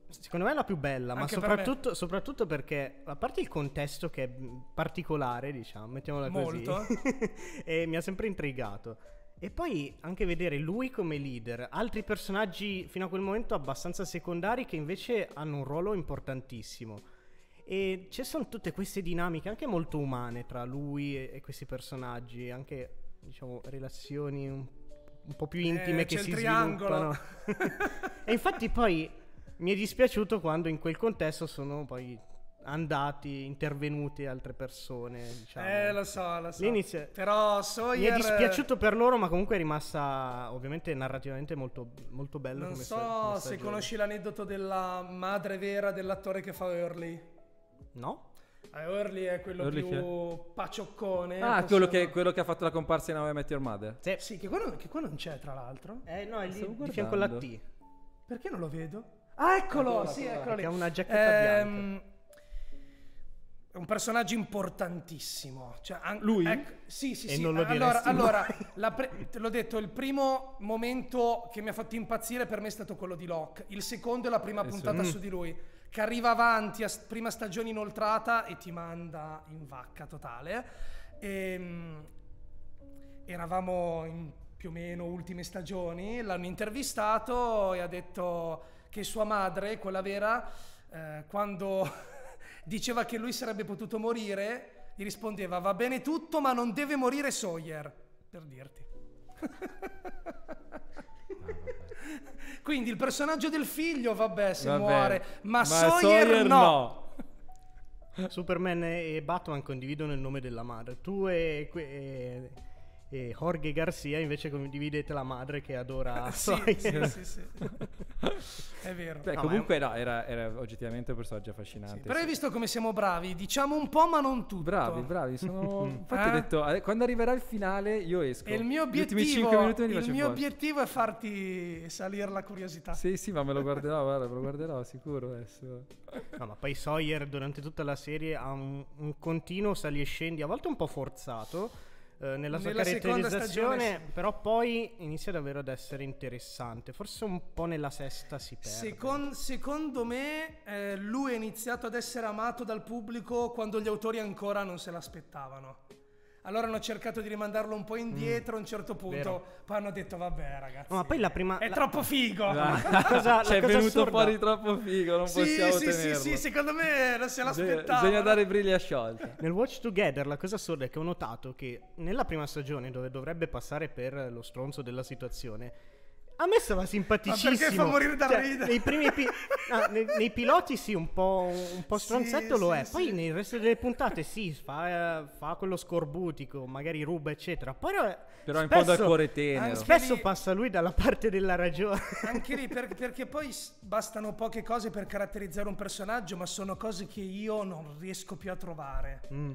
[SPEAKER 1] secondo me la più bella, Anche ma soprattutto, per soprattutto, perché, a parte il contesto che è particolare, diciamo, mettiamola così, e mi ha sempre intrigato. E poi anche vedere lui come leader, altri personaggi fino a quel momento abbastanza secondari che invece hanno un ruolo importantissimo. E ci sono tutte queste dinamiche anche molto umane tra lui e, e questi personaggi, anche diciamo relazioni un, un po' più eh, intime eh, che si sviluppano. e infatti poi mi è dispiaciuto quando in quel contesto sono poi andati, intervenute altre persone. Diciamo.
[SPEAKER 3] Eh, lo so, lo so. L'inizio... Però Sawyer... Mi è dispiaciuto
[SPEAKER 1] per loro, ma comunque è rimasta ovviamente narrativamente molto, molto bella. Non so se conosci
[SPEAKER 3] l'aneddoto della madre vera dell'attore che fa Early. No? Early eh, è quello Early più pacioccone. Ah, quello
[SPEAKER 2] che, quello che, ha fatto la comparsa in How I Your Mother.
[SPEAKER 3] Sì, sì che, quello, che, qua non c'è, tra l'altro. Eh, no, è lì Stavo di
[SPEAKER 1] fianco alla T.
[SPEAKER 3] Perché non lo vedo? Ah, eccolo! Allora, sì, eccolo lì. ha una giacchetta ehm... bianca è un personaggio importantissimo. Cioè, an- Lui? Ecco, sì, sì, e sì. Non lo allora, allora pre- l'ho detto, il primo momento che mi ha fatto impazzire per me è stato quello di Locke. Il secondo è la prima Adesso, puntata mm. su di lui, che arriva avanti a prima stagione inoltrata e ti manda in vacca totale. E, ehm, eravamo in più o meno ultime stagioni, l'hanno intervistato e ha detto che sua madre, quella vera, eh, quando diceva che lui sarebbe potuto morire, gli rispondeva va bene tutto ma non deve morire Sawyer, per dirti. Quindi il personaggio del figlio, vabbè, se vabbè. muore, ma, ma Sawyer, Sawyer no.
[SPEAKER 1] no. Superman e Batman condividono il nome della madre. Tu e, e e Jorge Garcia invece condividete la madre che adora sì, sì, sì, sì.
[SPEAKER 2] è vero Beh, no, comunque un... no, era, era, oggettivamente un personaggio affascinante sì, però hai
[SPEAKER 1] visto come siamo bravi
[SPEAKER 2] diciamo un po' ma non tutto bravi bravi sono... infatti eh? detto eh, quando arriverà il finale io esco e il mio obiettivo, il mio
[SPEAKER 3] obiettivo è farti salire la curiosità sì
[SPEAKER 1] sì ma me lo guarderò guarda me lo guarderò sicuro adesso no ma poi Sawyer durante tutta la serie ha un, un continuo sali e scendi a volte un po' forzato eh, nella sua nella caratterizzazione, però poi inizia davvero ad essere interessante. Forse un po' nella sesta si perde.
[SPEAKER 3] Secon- secondo me eh, lui è iniziato ad essere amato dal pubblico quando gli autori ancora non se l'aspettavano. Allora hanno cercato di rimandarlo un po' indietro. A un certo punto, Vero. poi hanno detto: Vabbè, ragazzi, no, ma poi la prima, è la... troppo figo. cosa, cioè, è venuto assurda. fuori troppo figo. Non sì, possiamo sì, tenerlo. sì, sì, sì secondo me non se l'aspettavo. Bisogna dare
[SPEAKER 1] briglia sciolta. Nel Watch Together, la cosa assurda è che ho notato che nella prima stagione, dove dovrebbe passare per lo stronzo della situazione a me stava simpaticissimo. Ma perché fa morire da cioè, ridere? Nei, primi pi- ah, nei, nei, piloti sì, un po', un po stronzetto sì, lo sì, è. Poi sì. nel resto delle puntate sì, fa, eh, fa, quello scorbutico, magari ruba, eccetera. Però, eh, Però spesso, in fondo al cuore tenero. Spesso lì, passa lui dalla parte della ragione. Anche lì,
[SPEAKER 3] per, perché poi bastano poche cose per caratterizzare un personaggio, ma sono cose che io non riesco più a trovare. Mm.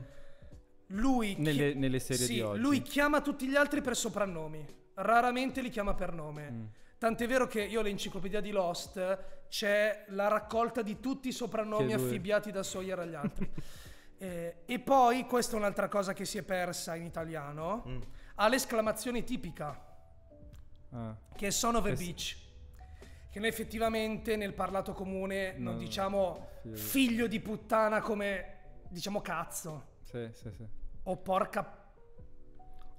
[SPEAKER 3] Lui, nelle, chi- nelle serie di oggi. Lui chiama tutti gli altri per soprannomi raramente li chiama per nome. Mm. Tant'è vero che io l'enciclopedia di Lost c'è la raccolta di tutti i soprannomi affibbiati da Sawyer agli altri. eh, e poi, questa è un'altra cosa che si è persa in italiano, mm. ha l'esclamazione tipica,
[SPEAKER 2] ah. che è Son of a es- eh Beach.
[SPEAKER 3] Che noi effettivamente nel parlato comune no, non diciamo
[SPEAKER 2] figlio. figlio
[SPEAKER 3] di puttana come diciamo cazzo.
[SPEAKER 1] Sì, sì, sì.
[SPEAKER 3] O porca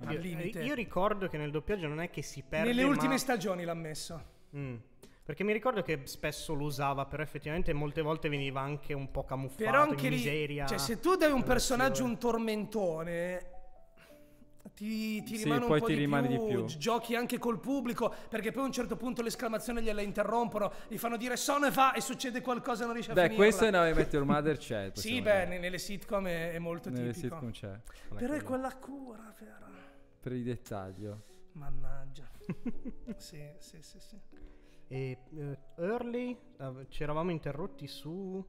[SPEAKER 3] al io, eh, limite. Io
[SPEAKER 1] ricordo che nel doppiaggio non è che si perde. Nelle ultime
[SPEAKER 3] stagioni l'ha messo.
[SPEAKER 1] Mm. Perché mi ricordo che spesso lo usava, però effettivamente molte volte veniva anche un po' camuffato però anche miseria. Lì, cioè, se
[SPEAKER 3] tu dai un personaggio un tormentone, ti, ti sì, rimane un po' ti di, più, di più, giochi anche col pubblico, perché poi a un certo punto l'esclamazione gliela interrompono, gli fanno dire sono e fa e succede qualcosa e non riesce a finire. Beh, questo è How I Met
[SPEAKER 2] Mother c'è. sì, beh, nelle
[SPEAKER 3] sitcom è, è molto
[SPEAKER 2] nelle tipico. Nelle sitcom
[SPEAKER 3] c'è. Però è quella cura, però
[SPEAKER 2] per il
[SPEAKER 1] dettaglio.
[SPEAKER 3] Mannaggia. sì, sì, sì, sì.
[SPEAKER 1] E eh, Early, eh, ci eravamo interrotti su...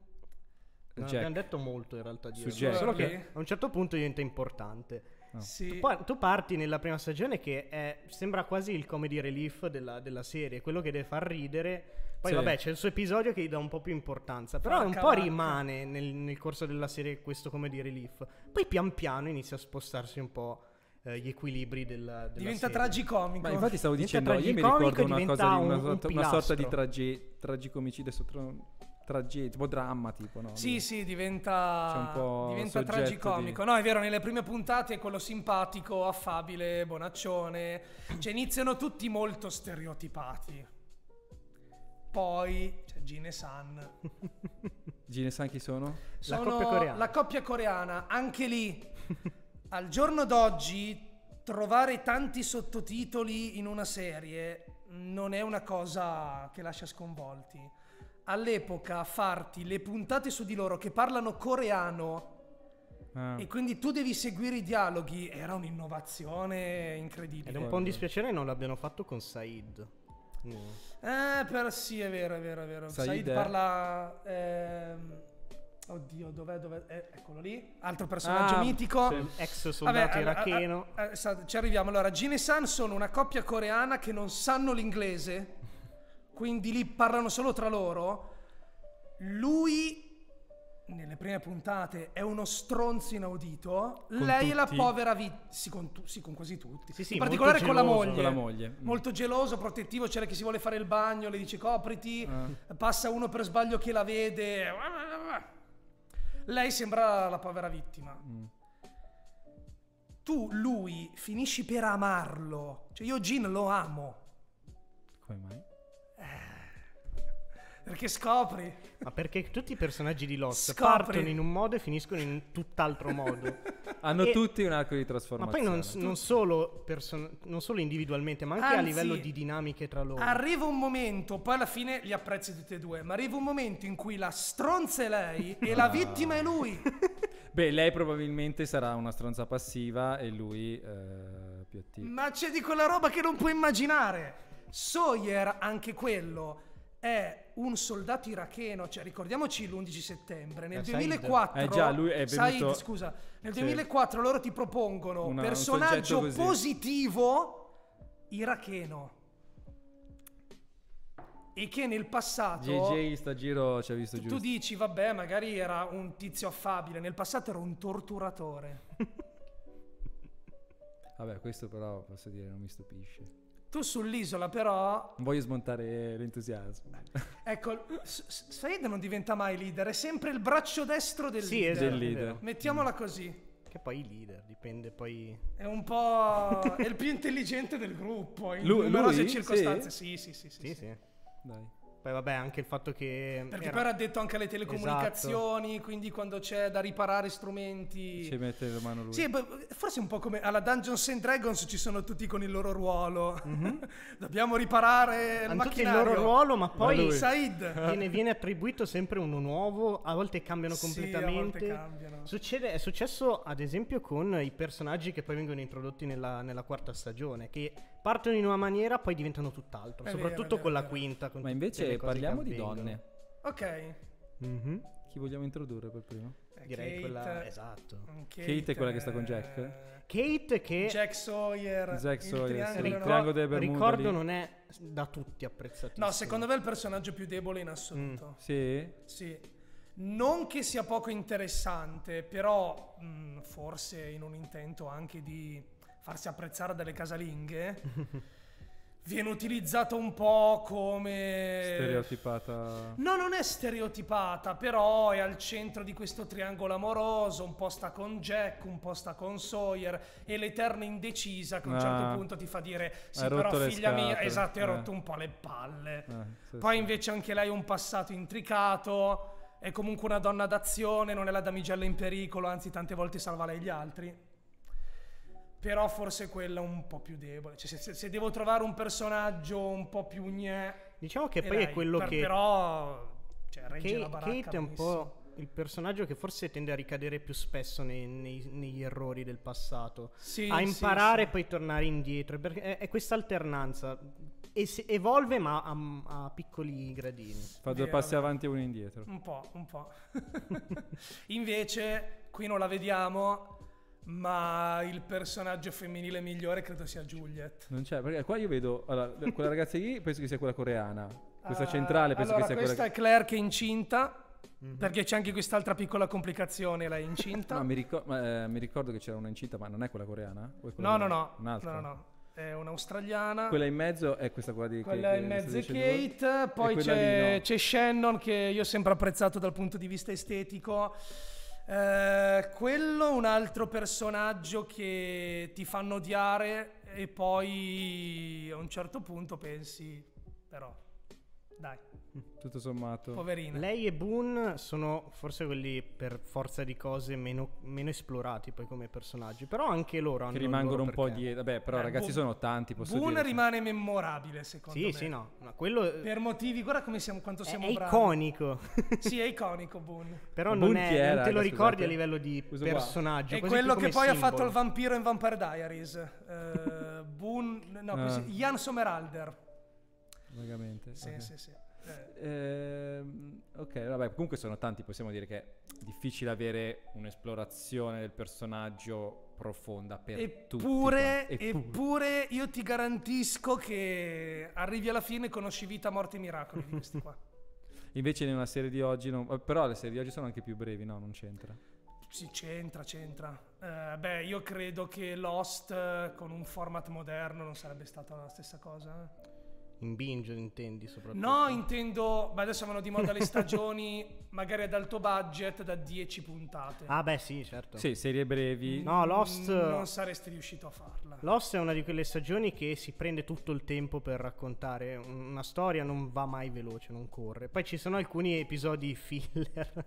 [SPEAKER 1] Non abbiamo detto molto in realtà di Su Solo che a un certo punto diventa importante. No. Sì. Tu, tu, parti nella prima stagione che è, sembra quasi il comedy relief della, della, serie, quello che deve far ridere. Poi sì. vabbè c'è il suo episodio che gli dà un po' più importanza, però Farca un po' rimane nel, nel corso della serie questo comedy relief. Poi pian piano inizia a spostarsi un po' Eh, gli equilibri della, della diventa serie. tragicomico. Ma infatti stavo diventa dicendo, io mi ricordo una cosa di una, un, un una sorta di trage-
[SPEAKER 2] tragicomicidio sotto tragedia, tipo dramma, tipo, no? Sì, sì, diventa, diventa tragicomico. Di... No,
[SPEAKER 3] è vero, nelle prime puntate è quello simpatico, affabile, bonaccione. Cioè, iniziano tutti molto stereotipati. Poi c'è cioè, Gine San.
[SPEAKER 2] Gine San chi sono? sono la coppia coreana. La
[SPEAKER 3] coppia coreana, anche lì al giorno d'oggi trovare tanti sottotitoli in una serie non è una cosa che lascia sconvolti. All'epoca farti le puntate su di loro che parlano coreano Ah. E quindi tu devi seguire i dialoghi. Era un'innovazione incredibile. Ed è un po' un
[SPEAKER 1] dispiacere che non l'abbiano fatto con Said. Mm.
[SPEAKER 3] Eh, però sì, è vero, è vero, è vero. Said, Said è... parla. Ehm, Oddio, dov'è? dov'è? Eh, eccolo lì. Altro personaggio ah, mitico. Sì. Ex soldato eh, iracheno. Eh, eh, ci arriviamo. Allora, Jin e San sono una coppia coreana che non sanno l'inglese, quindi lì parlano solo tra loro. Lui nelle prime puntate è uno stronzo inaudito. Con Lei tutti. è la povera vittima. Sì, tu- sì, con, quasi tutti. Sì, sì, in particolare geloso, con la moglie. Con la moglie. Mm. Molto geloso, protettivo. C'era chi si vuole fare il bagno, le dice copriti. Eh. Passa uno per sbaglio che la vede. Lei sembra la povera vittima. Mm. Tu, lui, finisci per amarlo. Cioè, io Gin lo amo.
[SPEAKER 1] Come mai? Perché scopri. Ma perché tutti i personaggi di Lost scopri. partono in un modo e finiscono in un tutt'altro modo. Hanno e... tutti un arco di trasformazione. Ma poi non, non, solo, person- non solo, individualmente, ma anche Anzi, a livello di dinamiche tra loro.
[SPEAKER 3] Arriva un momento, poi alla fine li apprezzi tutti e due, ma arriva un momento in cui la stronza è lei e la ah. vittima è lui.
[SPEAKER 2] Beh, lei probabilmente sarà una stronza passiva e lui eh, più attivo.
[SPEAKER 3] Ma c'è di quella roba che non puoi immaginare. Sawyer, anche quello è un soldato iracheno, cioè ricordiamoci l'11 settembre, nel eh, 2004, eh, già, lui è venuto... Said, scusa, nel sì. 2004 loro ti propongono Una, personaggio un positivo iracheno e che nel passato JJ
[SPEAKER 2] sta giro ci ha visto tu, giusto. Tu
[SPEAKER 3] dici vabbè, magari era un tizio affabile, nel passato era un torturatore.
[SPEAKER 2] vabbè, questo però posso dire non mi stupisce.
[SPEAKER 3] Tu sull'isola però...
[SPEAKER 2] Non voglio smontare l'entusiasmo.
[SPEAKER 3] Ecco, Said non diventa mai leader, è sempre il braccio destro del sì, leader. Sì, è esatto, leader. Mettiamola così.
[SPEAKER 1] Che poi i leader, dipende poi...
[SPEAKER 3] È un po'... è il più intelligente del gruppo, in lui, numerose lui? circostanze.
[SPEAKER 1] Sì, sì, sì. Sì, sì. sì. sì. Dai. Poi vabbè, anche il fatto che... Perché era... poi era detto anche alle telecomunicazioni,
[SPEAKER 3] esatto. quindi quando c'è da riparare strumenti... Ci
[SPEAKER 1] mette la mano lui. Sì,
[SPEAKER 3] forse un po' come alla Dungeons and Dragons ci sono tutti
[SPEAKER 1] con il loro ruolo. Mm-hmm. Dobbiamo riparare Hanno il macchinario. il loro ruolo, ma poi Said. ne viene attribuito sempre uno nuovo, a volte cambiano completamente. Sì, volte cambiano. Succede, è successo ad esempio con i personaggi che poi vengono introdotti nella, nella quarta stagione, che partono in una maniera, poi diventano tutt'altro. È soprattutto vero, con vero, la quinta. Con Ma invece parliamo di donne. Ok.
[SPEAKER 2] Mm-hmm. Chi vogliamo introdurre per primo? Eh, Direi Kate, quella. Esatto. Kate, Kate è quella che sta con Jack.
[SPEAKER 1] Kate che. Jack Sawyer. Jack Sawyer. Il triangolo, sì. il triangolo delle Bermuda. Ricordo lì. non è da tutti apprezzato. No, secondo
[SPEAKER 3] me è il personaggio più debole in assoluto. Mm. Sì. Sì. Non che sia poco interessante, però mh, mm, forse in un intento anche di farsi apprezzare dalle casalinghe, viene utilizzata un po' come...
[SPEAKER 2] Stereotipata.
[SPEAKER 3] No, non è stereotipata, però è al centro di questo triangolo amoroso, un po' sta con Jack, un po' sta con Sawyer, e l'eterna indecisa che a un ah, certo punto ti fa dire, sì però figlia scatole. mia, esatto, hai eh. rotto un po' le palle. Eh, sì, Poi sì. invece anche lei ha un passato intricato, è comunque una donna d'azione, non è la damigella in pericolo, anzi tante volte salva lei gli altri però forse quella un po' più debole. Cioè, se, se, devo trovare un personaggio un po' più gne... Diciamo che eh, poi dai, è quello per, che...
[SPEAKER 1] Però... Cioè, regge Kate, baracca, Kate è un po' il personaggio che forse tende a ricadere più spesso nei, nei, negli errori del passato. Sì, a imparare sì, e poi tornare indietro. Perché è, è questa alternanza. evolve ma a, a, piccoli gradini. Fa due passi avanti e uno indietro.
[SPEAKER 3] Un po', un po'. Invece qui non la vediamo ma il personaggio femminile migliore credo sia Juliet.
[SPEAKER 2] Non c'è, perché qua io vedo allora, quella ragazza lì, penso che sia quella coreana. Questa ah, centrale penso allora, che sia questa quella. Questa è
[SPEAKER 3] Claire che è incinta. Mm-hmm. Perché c'è anche quest'altra piccola complicazione, lei è
[SPEAKER 2] incinta. no, mi, ricor- ma, eh, mi, ricordo che c'era una incinta, ma non è quella coreana? È quella no, no, no, no, no, no.
[SPEAKER 3] È un'australiana. Quella
[SPEAKER 2] in mezzo è questa qua di Quella che, in mezzo è Kate. Poi c'è,
[SPEAKER 3] c'è Shannon, che io ho sempre apprezzato dal punto di vista estetico eh, quello un altro personaggio che ti fanno odiare e poi a un certo punto pensi, però, dai
[SPEAKER 1] tutto sommato. Poverina. Lei e Boone sono forse quelli per forza di cose meno, meno esplorati poi come personaggi, però anche loro hanno... Che rimangono un po' di... Vabbè, però eh, ragazzi Boone, sono tanti, posso Boone dire.
[SPEAKER 3] rimane memorabile, secondo sì, me. Sì, sì, no. no
[SPEAKER 1] quello... Per motivi, guarda come siamo,
[SPEAKER 3] quanto siamo è bravi.
[SPEAKER 1] iconico.
[SPEAKER 3] sì, è iconico Boone. Però Boone non, è, era, non te lo ricordi a livello
[SPEAKER 1] di Questo personaggio. È quello che poi simbolo. ha fatto il
[SPEAKER 3] vampiro in Vampire Diaries. Eh, uh, Boone... No, così, ah. Ian Someralder.
[SPEAKER 2] Vagamente. Sì, okay. sì, sì. Eh, ehm, ok, vabbè, comunque sono tanti, possiamo dire che è difficile avere un'esplorazione del personaggio profonda per eppure, tutti. eppure
[SPEAKER 3] io ti garantisco che arrivi alla fine e conosci vita, morte e miracoli di questi qua.
[SPEAKER 2] Invece nella serie di oggi, non... Eh, però le serie di oggi sono anche più brevi, no? Non c'entra.
[SPEAKER 3] Sì, c'entra, c'entra. Eh, beh, io credo che Lost eh, con un format moderno non sarebbe stata la stessa cosa. Eh.
[SPEAKER 1] In binge intendi soprattutto? No,
[SPEAKER 3] intendo, ma adesso vanno di moda le stagioni, magari ad alto budget, da 10 puntate. Ah beh sì,
[SPEAKER 1] certo. Sì, serie brevi. No, Lost... Non
[SPEAKER 3] saresti riuscito a
[SPEAKER 1] farla. Lost è una di quelle stagioni che si prende tutto il tempo per raccontare una storia, non va mai veloce, non corre. Poi ci sono alcuni episodi filler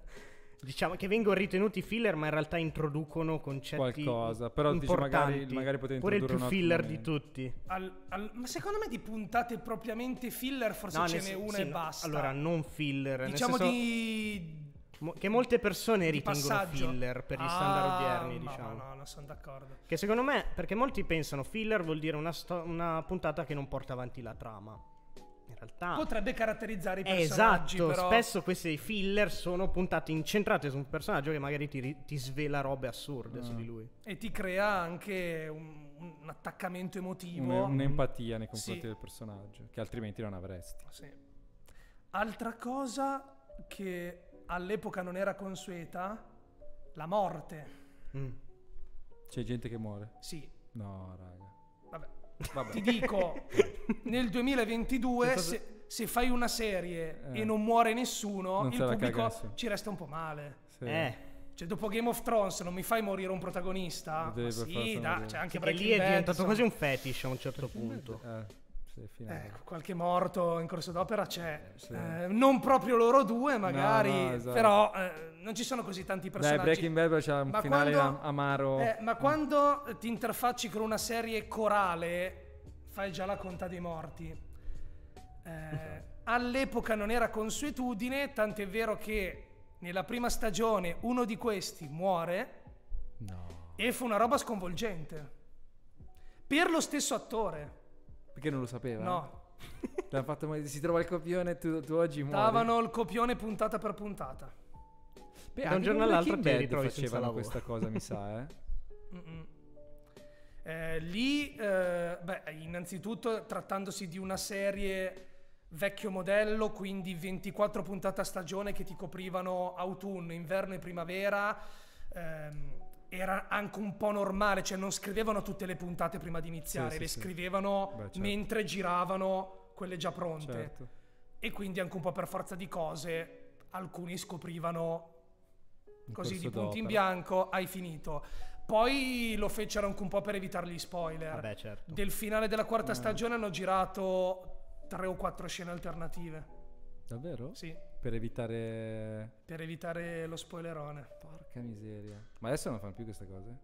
[SPEAKER 1] diciamo che vengono ritenuti filler, ma in realtà introducono concetti qualcosa. Però Dici, magari, magari potete Pure il più filler di tutti.
[SPEAKER 3] Al, al, ma secondo me di puntate propriamente filler, forse no, ce n'è una sì, e no, basta. Allora,
[SPEAKER 1] non filler. Diciamo senso,
[SPEAKER 3] di.
[SPEAKER 1] che molte persone ritengono passaggio. filler per gli ah, standard odierni, no, diciamo.
[SPEAKER 3] No, no, non sono d'accordo.
[SPEAKER 1] Che secondo me, perché molti pensano filler vuol dire una, sto- una puntata che non porta avanti la trama realtà potrebbe caratterizzare i personaggi. Esatto, però... spesso questi filler sono puntati, incentrati su un personaggio che magari ti, ti svela robe assurde ah. su mm. di lui.
[SPEAKER 3] E ti crea anche un, un attaccamento emotivo. Un, un'empatia nei confronti sì.
[SPEAKER 2] del personaggio, che altrimenti non avresti.
[SPEAKER 3] Sì. Altra cosa che all'epoca non era consueta, la morte.
[SPEAKER 1] Mm.
[SPEAKER 2] C'è gente che muore? Sì. No, raga. Vabbè. Ti dico,
[SPEAKER 3] nel 2022 se, se fai una serie eh. e non muore nessuno, non il pubblico cagasse. ci resta un po' male. Sì. Eh. Cioè, dopo Game of Thrones non mi fai morire un protagonista? sì, da, cioè, anche perché lì è diventato quasi
[SPEAKER 1] un fetish a un certo punto. Eh sì, ecco,
[SPEAKER 3] qualche morto in corso d'opera c'è. Eh, sì. Eh, non proprio loro due,
[SPEAKER 2] magari, no, no, esatto. però
[SPEAKER 3] eh, non ci sono così tanti personaggi. Beh, Breaking Bad
[SPEAKER 2] c'è un ma finale quando, amaro. Eh,
[SPEAKER 3] ma mm. quando ti interfacci con una serie corale, fai già la conta dei morti. Eh, all'epoca non era consuetudine, tant'è vero che nella prima stagione uno di questi muore. No. E fu una roba sconvolgente. Per lo stesso attore.
[SPEAKER 2] Perché non lo sapeva? No. L'hanno fatto morire. Si trova il copione, tu, tu oggi muori. Davano
[SPEAKER 3] il copione puntata per puntata. Beh,
[SPEAKER 2] da un giorno all'altro ti ritrovi facevano questa cosa, mi sa, eh.
[SPEAKER 3] eh lì, eh, beh, innanzitutto trattandosi di una serie vecchio modello, quindi 24 puntate a stagione che ti coprivano autunno, inverno e primavera. Ehm, era anche un po' normale, cioè non scrivevano tutte le puntate prima di iniziare, sì, le sì, scrivevano sì. Beh, certo. mentre giravano quelle già pronte. Certo. E quindi anche un po' per forza di cose alcuni scoprivano in così di punti in bianco, hai finito. Poi lo fecero anche un po' per evitare gli spoiler. Vabbè, certo. Del finale della quarta mm. stagione hanno girato tre o quattro scene alternative.
[SPEAKER 2] Davvero? Sì. Per evitare...
[SPEAKER 3] Per evitare lo spoilerone.
[SPEAKER 2] Porca miseria. Ma adesso non fanno più queste cose?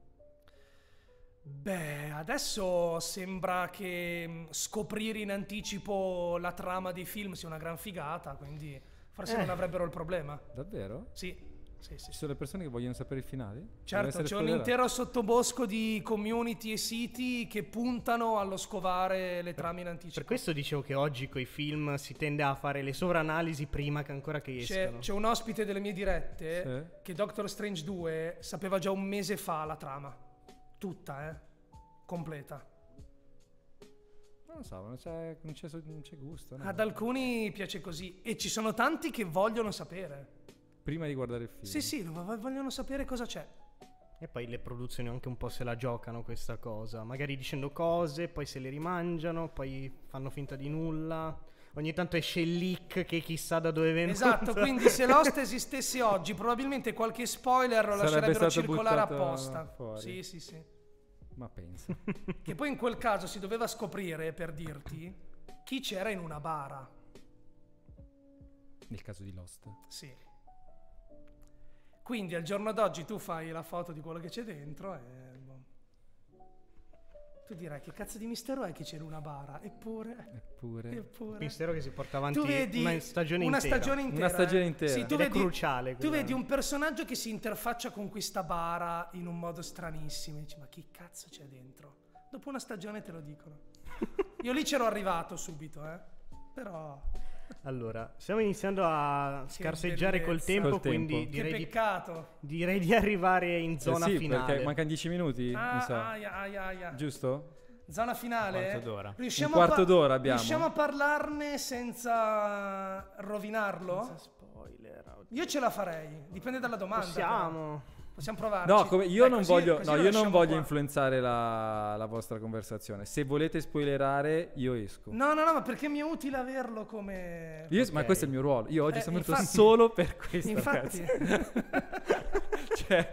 [SPEAKER 3] Beh, adesso sembra che mm, scoprire in anticipo la trama dei film sia una gran figata, quindi forse eh. non avrebbero il problema.
[SPEAKER 2] Davvero? Sì. Sì, sì. Ci sono le persone che vogliono sapere il finale?
[SPEAKER 3] Certo, c'è un intero sottobosco di community e siti che puntano allo scovare le trame
[SPEAKER 1] in anticipo. Per questo dicevo che oggi con i film si tende a fare le sovranalisi prima che ancora che escano. C'è, c'è
[SPEAKER 3] un ospite delle mie dirette sì. che Doctor Strange 2 sapeva già un mese fa la trama. Tutta, eh? Completa.
[SPEAKER 2] Non lo so, non c'è, non c'è, non c'è gusto. No. Ad
[SPEAKER 3] alcuni piace così e ci sono tanti che vogliono sapere
[SPEAKER 1] prima di guardare il film. Sì,
[SPEAKER 3] sì, vogliono sapere cosa c'è.
[SPEAKER 1] E poi le produzioni anche un po' se la giocano questa cosa, magari dicendo cose, poi se le rimangiano, poi fanno finta di nulla. Ogni tanto esce il leak che chissà da dove viene. Esatto, quindi se Lost
[SPEAKER 3] esistesse oggi, probabilmente qualche spoiler lo Sarebbe lascerebbero circolare apposta. Fuori. Sì, sì, sì.
[SPEAKER 1] Ma pensa.
[SPEAKER 3] che poi in quel caso si doveva scoprire, per dirti, chi c'era in una bara.
[SPEAKER 2] Nel caso di Lost.
[SPEAKER 3] Sì. Quindi al giorno d'oggi tu fai la foto di quello che c'è dentro e... Boh. Tu dirai che cazzo di mistero è che c'era una Bara? Eppure,
[SPEAKER 1] eppure, eppure. mistero che si porta avanti una stagione una intera. Stagione intera, una eh? stagione intera. Sì, tu Ed vedi, è cruciale. Tu vedi un eh.
[SPEAKER 3] personaggio che si interfaccia con questa Bara in un modo stranissimo. E dici, ma che cazzo c'è dentro? Dopo una stagione te lo dicono. Io lì c'ero arrivato subito, eh. Però.
[SPEAKER 1] Allora, stiamo iniziando a che scarseggiare col tempo, col tempo, quindi direi di, direi di, arrivare in eh zona eh sì, finale. mancano
[SPEAKER 2] 10 minuti, ah, mi sa.
[SPEAKER 1] Aia, aia, aia.
[SPEAKER 2] Giusto?
[SPEAKER 1] Zona finale? Un
[SPEAKER 2] quarto d'ora. Riusciamo, quarto par- d'ora riusciamo a
[SPEAKER 3] parlarne senza rovinarlo? Senza spoiler. Io ce la farei, dipende dalla domanda. Possiamo. Però. Possiamo provare. No, come, io Beh, non così, voglio, così no, io non voglio
[SPEAKER 2] influenzare la, la, vostra conversazione. Se volete spoilerare, io esco. No,
[SPEAKER 3] no, no, ma perché mi è utile averlo come. Io, okay. Ma questo è il mio ruolo. Io oggi eh, sono venuto solo per questo. Infatti. cioè,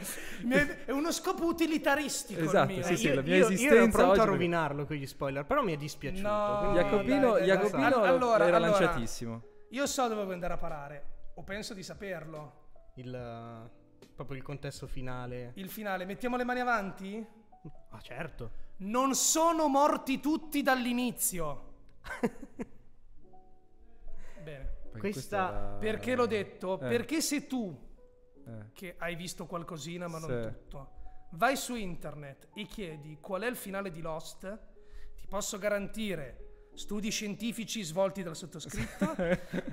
[SPEAKER 3] è uno scopo utilitaristico. Esatto, Sì, sì, la mia io, esistenza. Io ero pronto a rovinarlo
[SPEAKER 1] perché... con gli spoiler, però mi è dispiaciuto. No, Jacopino, dai, dai, Jacopino dai, allora, era allora, lanciatissimo.
[SPEAKER 3] Io so dove vuoi andare a parare, o penso di saperlo.
[SPEAKER 1] Il proprio il contesto finale.
[SPEAKER 3] Il finale, mettiamo le mani avanti?
[SPEAKER 1] Ah, certo.
[SPEAKER 3] Non sono morti tutti dall'inizio.
[SPEAKER 1] Bene. Perché questa... Era... Perché l'ho detto? Eh. Perché se tu, eh.
[SPEAKER 3] che hai visto qualcosina ma se. non tutto, vai su internet e chiedi qual è il finale di Lost, ti posso garantire studi scientifici svolti dal sottoscritto,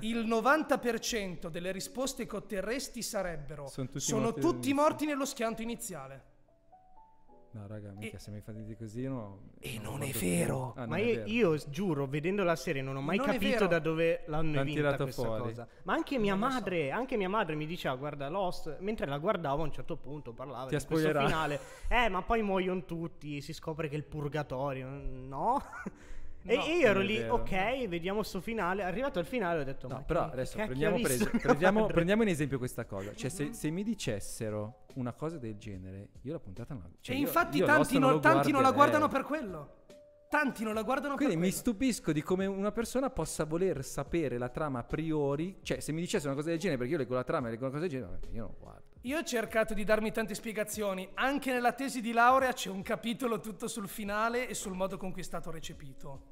[SPEAKER 3] il 90% delle risposte che otterresti sarebbero sono tutti, sono morti, tutti morti, nello schianto iniziale.
[SPEAKER 2] No, raga, mica, se mi fate così no... E non, non è vero! Ah, non Ma è io, vero. io,
[SPEAKER 1] giuro, vedendo la serie non ho mai non capito da dove l'hanno L'han vinta questa fuori. cosa. Ma anche mia madre, so. anche mia madre mi diceva, guarda Lost, mentre la guardavo a un certo punto parlava Ti di questo finale. Eh, ma poi muoiono tutti, si scopre che è il purgatorio. No?
[SPEAKER 2] E no, io ero lì, ok,
[SPEAKER 1] vediamo sto finale. Arrivato al finale ho detto: no, Ma però che, adesso che prendiamo, preso, prendiamo,
[SPEAKER 2] prendiamo, in esempio questa cosa. Cioè, se, mm. se, mi dicessero una cosa del genere, io la puntata non la cioè, E io, infatti, io tanti, non, non, tanti non la guardano per
[SPEAKER 3] quello. Tanti non la
[SPEAKER 2] guardano Quindi per quello. Quindi mi stupisco di come una persona possa voler sapere la trama a priori. Cioè, se mi dicesse una cosa del genere, perché io leggo la trama e leggo una cosa del genere, io non guardo.
[SPEAKER 3] Io ho cercato di darmi tante spiegazioni, anche nella tesi di laurea c'è un capitolo tutto sul finale e sul modo con cui è stato recepito.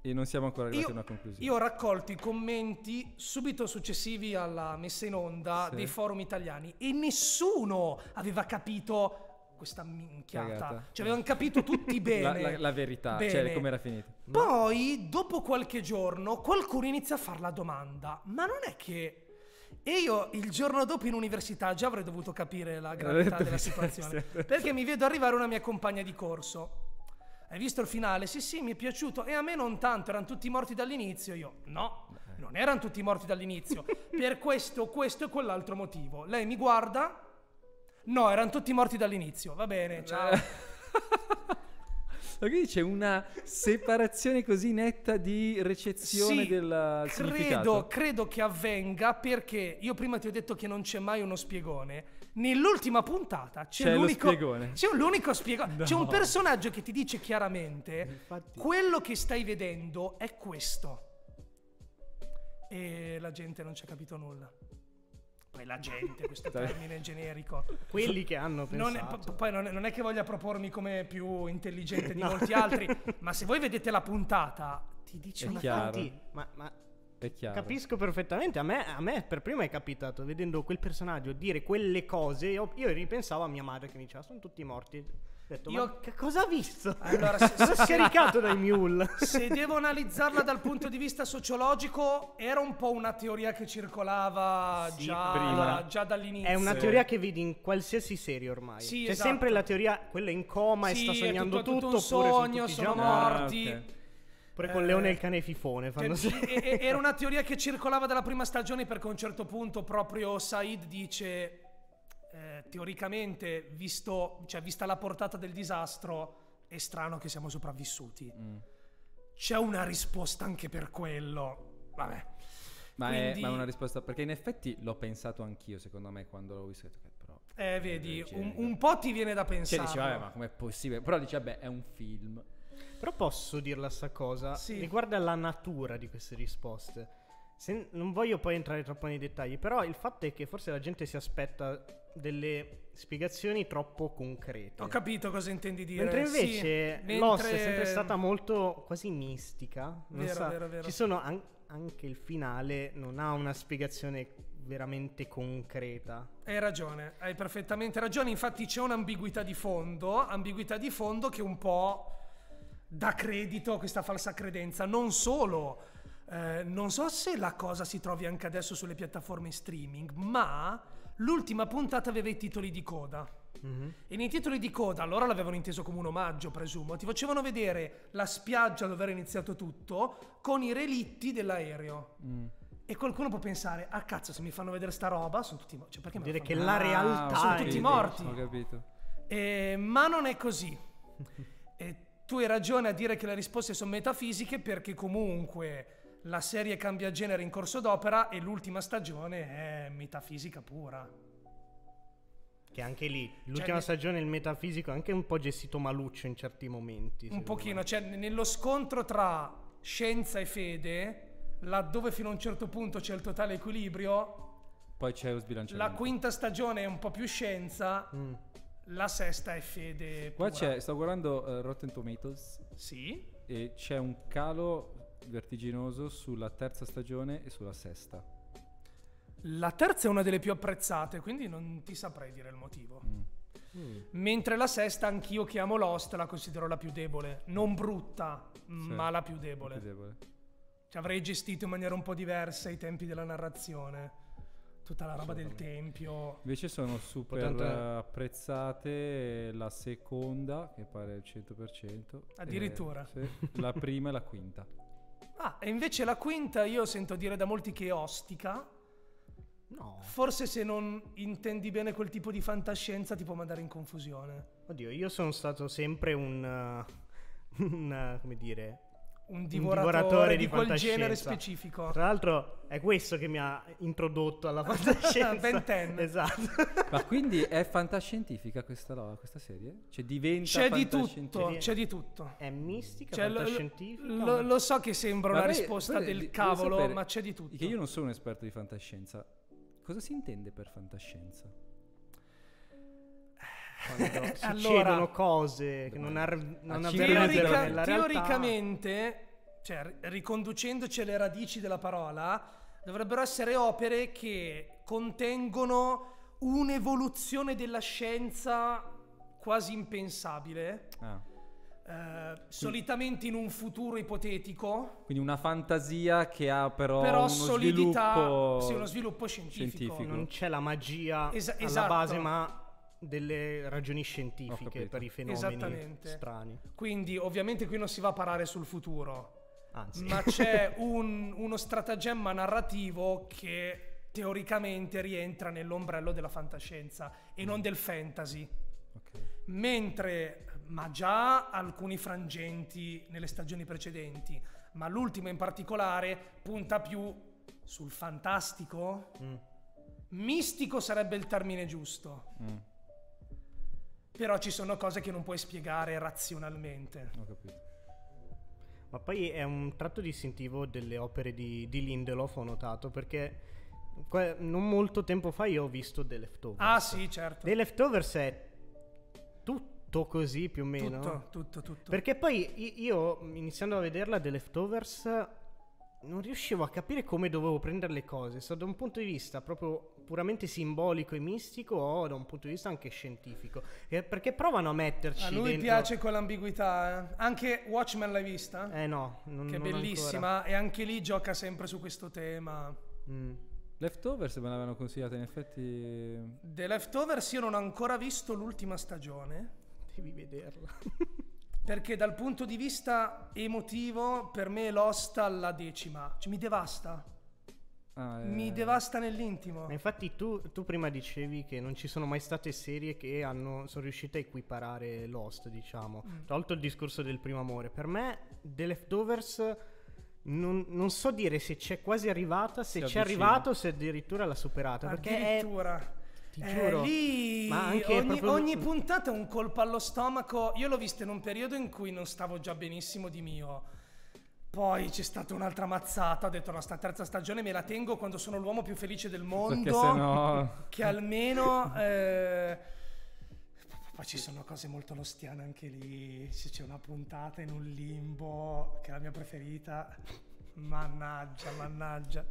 [SPEAKER 2] E non siamo ancora arrivati io, a una conclusione. Io
[SPEAKER 3] ho raccolto i commenti subito successivi alla messa in onda sì. dei forum italiani e nessuno aveva capito questa minchiata. Cagata. Cioè, avevano capito tutti bene. La, la, la
[SPEAKER 2] verità, cioè, bene. cioè, come era finita.
[SPEAKER 3] Poi, dopo qualche giorno, qualcuno inizia a fare la domanda: ma non è che e io il giorno dopo in università già avrei dovuto capire la gravità della situazione. Perché mi vedo arrivare una mia compagna di corso. Hai visto il finale? Sì, sì, mi è piaciuto. E a me non tanto, erano tutti morti dall'inizio. Io, no, non erano tutti morti dall'inizio. per questo, questo e quell'altro motivo. Lei mi guarda. No, erano tutti morti dall'inizio. Va bene, ciao.
[SPEAKER 2] Perché c'è una separazione così netta di recezione sì, del credo,
[SPEAKER 3] credo che avvenga perché io prima ti ho detto che non c'è mai uno spiegone. Nell'ultima puntata c'è, c'è l'unico spiegone. C'è l'unico spiegone. No. C'è un personaggio che ti dice chiaramente Infatti. quello che stai vedendo è questo. E la gente non ci ha capito nulla poi la gente, questo cioè. termine generico. Quelli che hanno pensato. Non è, poi non è, non è, che voglia propormi come più intelligente di no. molti altri, ma se voi vedete la puntata, ti dice una cosa.
[SPEAKER 1] ma, ma Capisco perfettamente, a me, a me, per prima è capitato, vedendo quel personaggio dire quelle cose, io, io ripensavo a mia madre che mi diceva sono tutti morti. Detto, Io ma... che cosa ha visto? Allora, se, se, scaricato dai mule. Se
[SPEAKER 3] devo analizzarla dal punto di vista sociologico, era un po' una teoria che circolava sì, già, già, dall'inizio. È una teoria
[SPEAKER 1] che vedi in qualsiasi serie ormai. Sì, C'è esatto. sempre la teoria, quella in coma sì, e sta sognando tutto. È tutto, tutto, tutto un sogno, sono, sono morti. Ah, okay. Pure con eh, Leone e il eh, cane fifone. Fanno te, cioè,
[SPEAKER 3] e, e, era una teoria che circolava dalla prima stagione perché a un certo punto proprio Said dice eh, teoricamente, visto, cioè, vista la portata del disastro, è strano che siamo sopravvissuti. Mm. C'è una risposta anche per quello. Vabbè.
[SPEAKER 2] Ma, Quindi... è, ma, è, una risposta perché in effetti l'ho pensato anch'io, secondo me, quando l'ho visto.
[SPEAKER 3] però. Eh, vedi, eh, cioè, un, eh,
[SPEAKER 1] un, po' ti viene da pensare. Cioè, dici, vabbè, ma com'è possibile? Però dice, vabbè, è un film. Però posso dirla sta cosa sì. riguardo alla natura di queste risposte. Se, non voglio poi entrare troppo nei dettagli, però il fatto è che forse la gente si aspetta delle spiegazioni troppo concrete. Ho capito cosa intendi dire. Mentre invece sì, Lost è sempre stata molto quasi mistica. Vero, so, vero, vero. Ci sono an- anche il finale non ha una spiegazione veramente concreta.
[SPEAKER 3] Hai ragione, hai perfettamente ragione. Infatti c'è un'ambiguità di fondo, ambiguità di fondo che un po' dà credito a questa falsa credenza. Non solo eh, non so se la cosa si trovi anche adesso sulle piattaforme streaming, ma l'ultima puntata aveva i titoli di coda. Mm-hmm. E nei titoli di coda, allora l'avevano inteso come un omaggio, presumo, ti facevano vedere la spiaggia dove era iniziato tutto con i relitti dell'aereo. Mm. E qualcuno può pensare, ah cazzo, se mi fanno vedere sta roba, sono tutti morti. Cioè, perché Dire che la
[SPEAKER 1] realtà... Sono capito, tutti morti.
[SPEAKER 3] Ho capito. Eh, ma non è così. eh, tu hai ragione a dire che le risposte sono metafisiche perché comunque la serie cambia genere in corso d'opera e l'ultima stagione è metafisica pura. Che anche lì,
[SPEAKER 1] cioè, l'ultima cioè, stagione, il metafisico è anche un po' gestito maluccio in certi momenti. Un pochino,
[SPEAKER 3] me. cioè nello scontro tra scienza e fede, laddove fino a un certo punto c'è il totale equilibrio,
[SPEAKER 2] poi c'è lo sbilanciamento. La
[SPEAKER 3] quinta stagione è un po' più scienza. Mm. La sesta è fede. Pura. Qua c'è,
[SPEAKER 2] sto guardando uh, Rotten Tomatoes. Sì. E c'è un calo vertiginoso sulla terza stagione e sulla sesta.
[SPEAKER 3] La terza è una delle più apprezzate, quindi non ti saprei dire il motivo. Mm. Mm. Mentre la sesta, anch'io che amo Lost, la considero la più debole. Non brutta, sì, ma la più debole. più debole. Cioè, avrei gestito in maniera un po' diversa i tempi della narrazione. Tutta la roba del tempio.
[SPEAKER 2] Invece sono super Potente. Eh. apprezzate la seconda, che pare il 100%. Addirittura. E, eh, sì, la prima e la quinta.
[SPEAKER 3] Ah, e invece la quinta io sento dire da molti che è ostica. No. Forse se non intendi bene quel tipo di fantascienza ti può mandare in confusione.
[SPEAKER 1] Oddio, io sono stato sempre un... Uh, un uh, come dire un divoratore, un divoratore di, di quel genere specifico. Tra l'altro è questo che mi ha introdotto alla fantascienza. Ventenne. esatto. Ma quindi è
[SPEAKER 2] fantascientifica questa, roba, questa serie? Cioè diventa c'è di tutto,
[SPEAKER 1] c'è di tutto. È mistica, cioè, fantascientifica? Lo, lo, lo, so che sembra
[SPEAKER 3] ma una risposta del beh, cavolo, ma
[SPEAKER 2] c'è di tutto. Che io non sono un esperto di fantascienza. Cosa si intende per fantascienza?
[SPEAKER 1] quando succedono allora, cose che non, ar- non avverrebbero teorica- nella
[SPEAKER 3] Teoricamente, cioè, riconducendoci alle radici della parola, dovrebbero essere opere che contengono un'evoluzione della scienza quasi impensabile. Ah. Eh, solitamente in un futuro ipotetico.
[SPEAKER 2] Quindi una fantasia che ha però, però uno solidità, sviluppo... Sì, uno
[SPEAKER 1] sviluppo scientifico. scientifico. Non c'è la magia es- alla esatto. base, ma delle ragioni scientifiche per i fenomeni strani. Quindi ovviamente qui non si va a
[SPEAKER 3] parare sul futuro, Anzi. ma c'è un, uno stratagemma narrativo che teoricamente rientra nell'ombrello della fantascienza e mm. non del fantasy. Okay. Mentre, ma già alcuni frangenti nelle stagioni precedenti, ma l'ultimo in particolare punta più sul fantastico. Mm. Mistico sarebbe il termine giusto. Mm. Però ci sono cose che non puoi spiegare razionalmente.
[SPEAKER 1] Ho capito. Ma poi è un tratto distintivo delle opere di, di Lindelof, ho notato, perché non molto tempo fa io ho visto The Leftovers. Ah
[SPEAKER 3] sì, certo.
[SPEAKER 1] The Leftovers è tutto così più o meno. Tutto, tutto, tutto. Perché poi io, iniziando a vederla, The Leftovers, non riuscivo a capire come dovevo prendere le cose. So, da un punto di vista proprio puramente simbolico e mistico o da un punto di vista anche scientifico. Eh, perché provano a metterci. A lui dentro... piace quell'ambiguità. Eh. Anche Watchmen l'hai vista? Eh no, non, Che è bellissima
[SPEAKER 3] ancora. e anche lì gioca sempre su questo tema.
[SPEAKER 2] Mm. Leftovers me l'avevano consigliata in effetti.
[SPEAKER 3] The Leftovers io non ho ancora visto l'ultima stagione. Devi vederla. perché dal punto di vista emotivo per me Lost alla decima, cioè, mi devasta.
[SPEAKER 1] Ah, eh. mi eh. devasta nell'intimo. infatti tu, tu, prima dicevi che non ci sono mai state serie che hanno, sono riuscite a equiparare Lost, diciamo. Mm. Tolto il discorso del primo amore. Per me The Leftovers non, non so dire se c'è quasi arrivata, se c'è arrivato o se addirittura l'ha superata. Addirittura. Perché è... Ti eh, giuro. Lì Ma anche ogni, proprio... ogni
[SPEAKER 3] puntata è un colpo allo stomaco. Io l'ho vista in un periodo in cui non stavo già benissimo di mio poi c'è stata un'altra mazzata, ho detto no, sta terza stagione me la tengo quando sono l'uomo più felice del mondo, sennò... che almeno... Eh... Poi ci sono cose molto lostiane anche lì, se c'è una puntata in un limbo, che è la mia preferita. Mannaggia, mannaggia.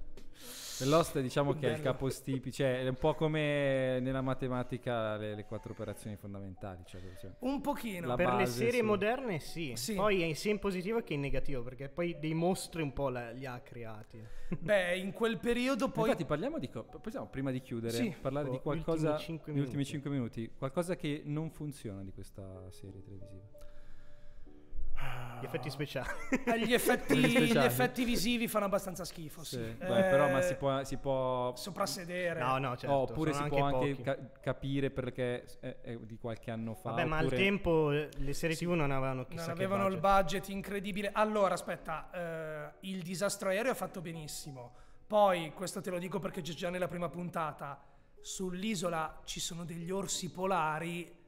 [SPEAKER 2] L'oste diciamo che Bello. è il capostipi, cioè è un po' come nella matematica le, le quattro operazioni fondamentali. Cioè, cioè, cioè un pochino. Per le serie su...
[SPEAKER 1] moderne sì. sì. poi è sia in positivo che in negativo perché poi dei mostri un po' la, li ha creati.
[SPEAKER 2] Beh, in quel periodo poi... Infatti parliamo di... Co- possiamo prima di chiudere sì. parlare oh, di qualcosa... negli ultimi cinque minuti, qualcosa che non funziona di questa serie televisiva.
[SPEAKER 1] Gli effetti ah. speciali.
[SPEAKER 2] Eh, gli effetti, gli effetti visivi fanno abbastanza schifo. Sì. Sì. Beh, però ma si eh, può,
[SPEAKER 1] si può...
[SPEAKER 2] soprassedere. No, no, certo. Oppure Sono si può anche, ca- capire perché è, è, di qualche
[SPEAKER 1] anno fa. Vabbè, oppure... ma al tempo eh, le serie TV non avevano chissà Non avevano budget.
[SPEAKER 3] il budget incredibile. Allora, aspetta, eh, il disastro aereo ha fatto benissimo. Poi, questo te lo dico perché c'è già nella prima puntata, sull'isola ci sono degli orsi polari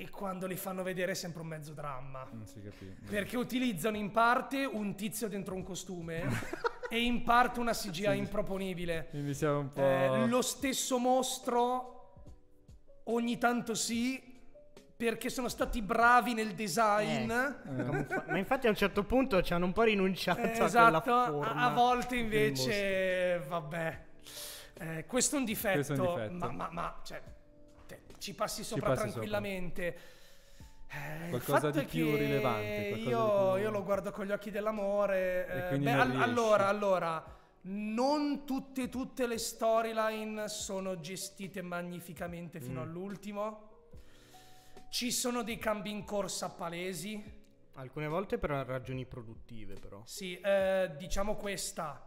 [SPEAKER 3] e quando li fanno vedere è sempre un mezzo dramma.
[SPEAKER 2] Non si capisce. Perché
[SPEAKER 3] utilizzano in parte un tizio dentro un costume e in parte una CGI sì. improponibile.
[SPEAKER 2] Quindi siamo un po'... Eh, lo
[SPEAKER 3] stesso mostro ogni tanto sì, perché sono stati bravi nel design. Eh,
[SPEAKER 1] eh. Ma infatti a un certo punto ci hanno un po' rinunciato eh, esatto,
[SPEAKER 3] a, a volte invece, vabbè. Eh, questo è un difetto, è un difetto. ma, ma, ma cioè, ci passi sopra passi tranquillamente. Sopra. Eh, qualcosa di più rilevante. Io, più... io, lo guardo con gli occhi dell'amore. Eh, beh, all- allora, allora, non tutte, e tutte le storyline sono gestite magnificamente fino mm. all'ultimo. Ci sono dei cambi in corsa palesi.
[SPEAKER 1] Alcune volte per ragioni produttive, però.
[SPEAKER 3] Sì, eh, diciamo questa.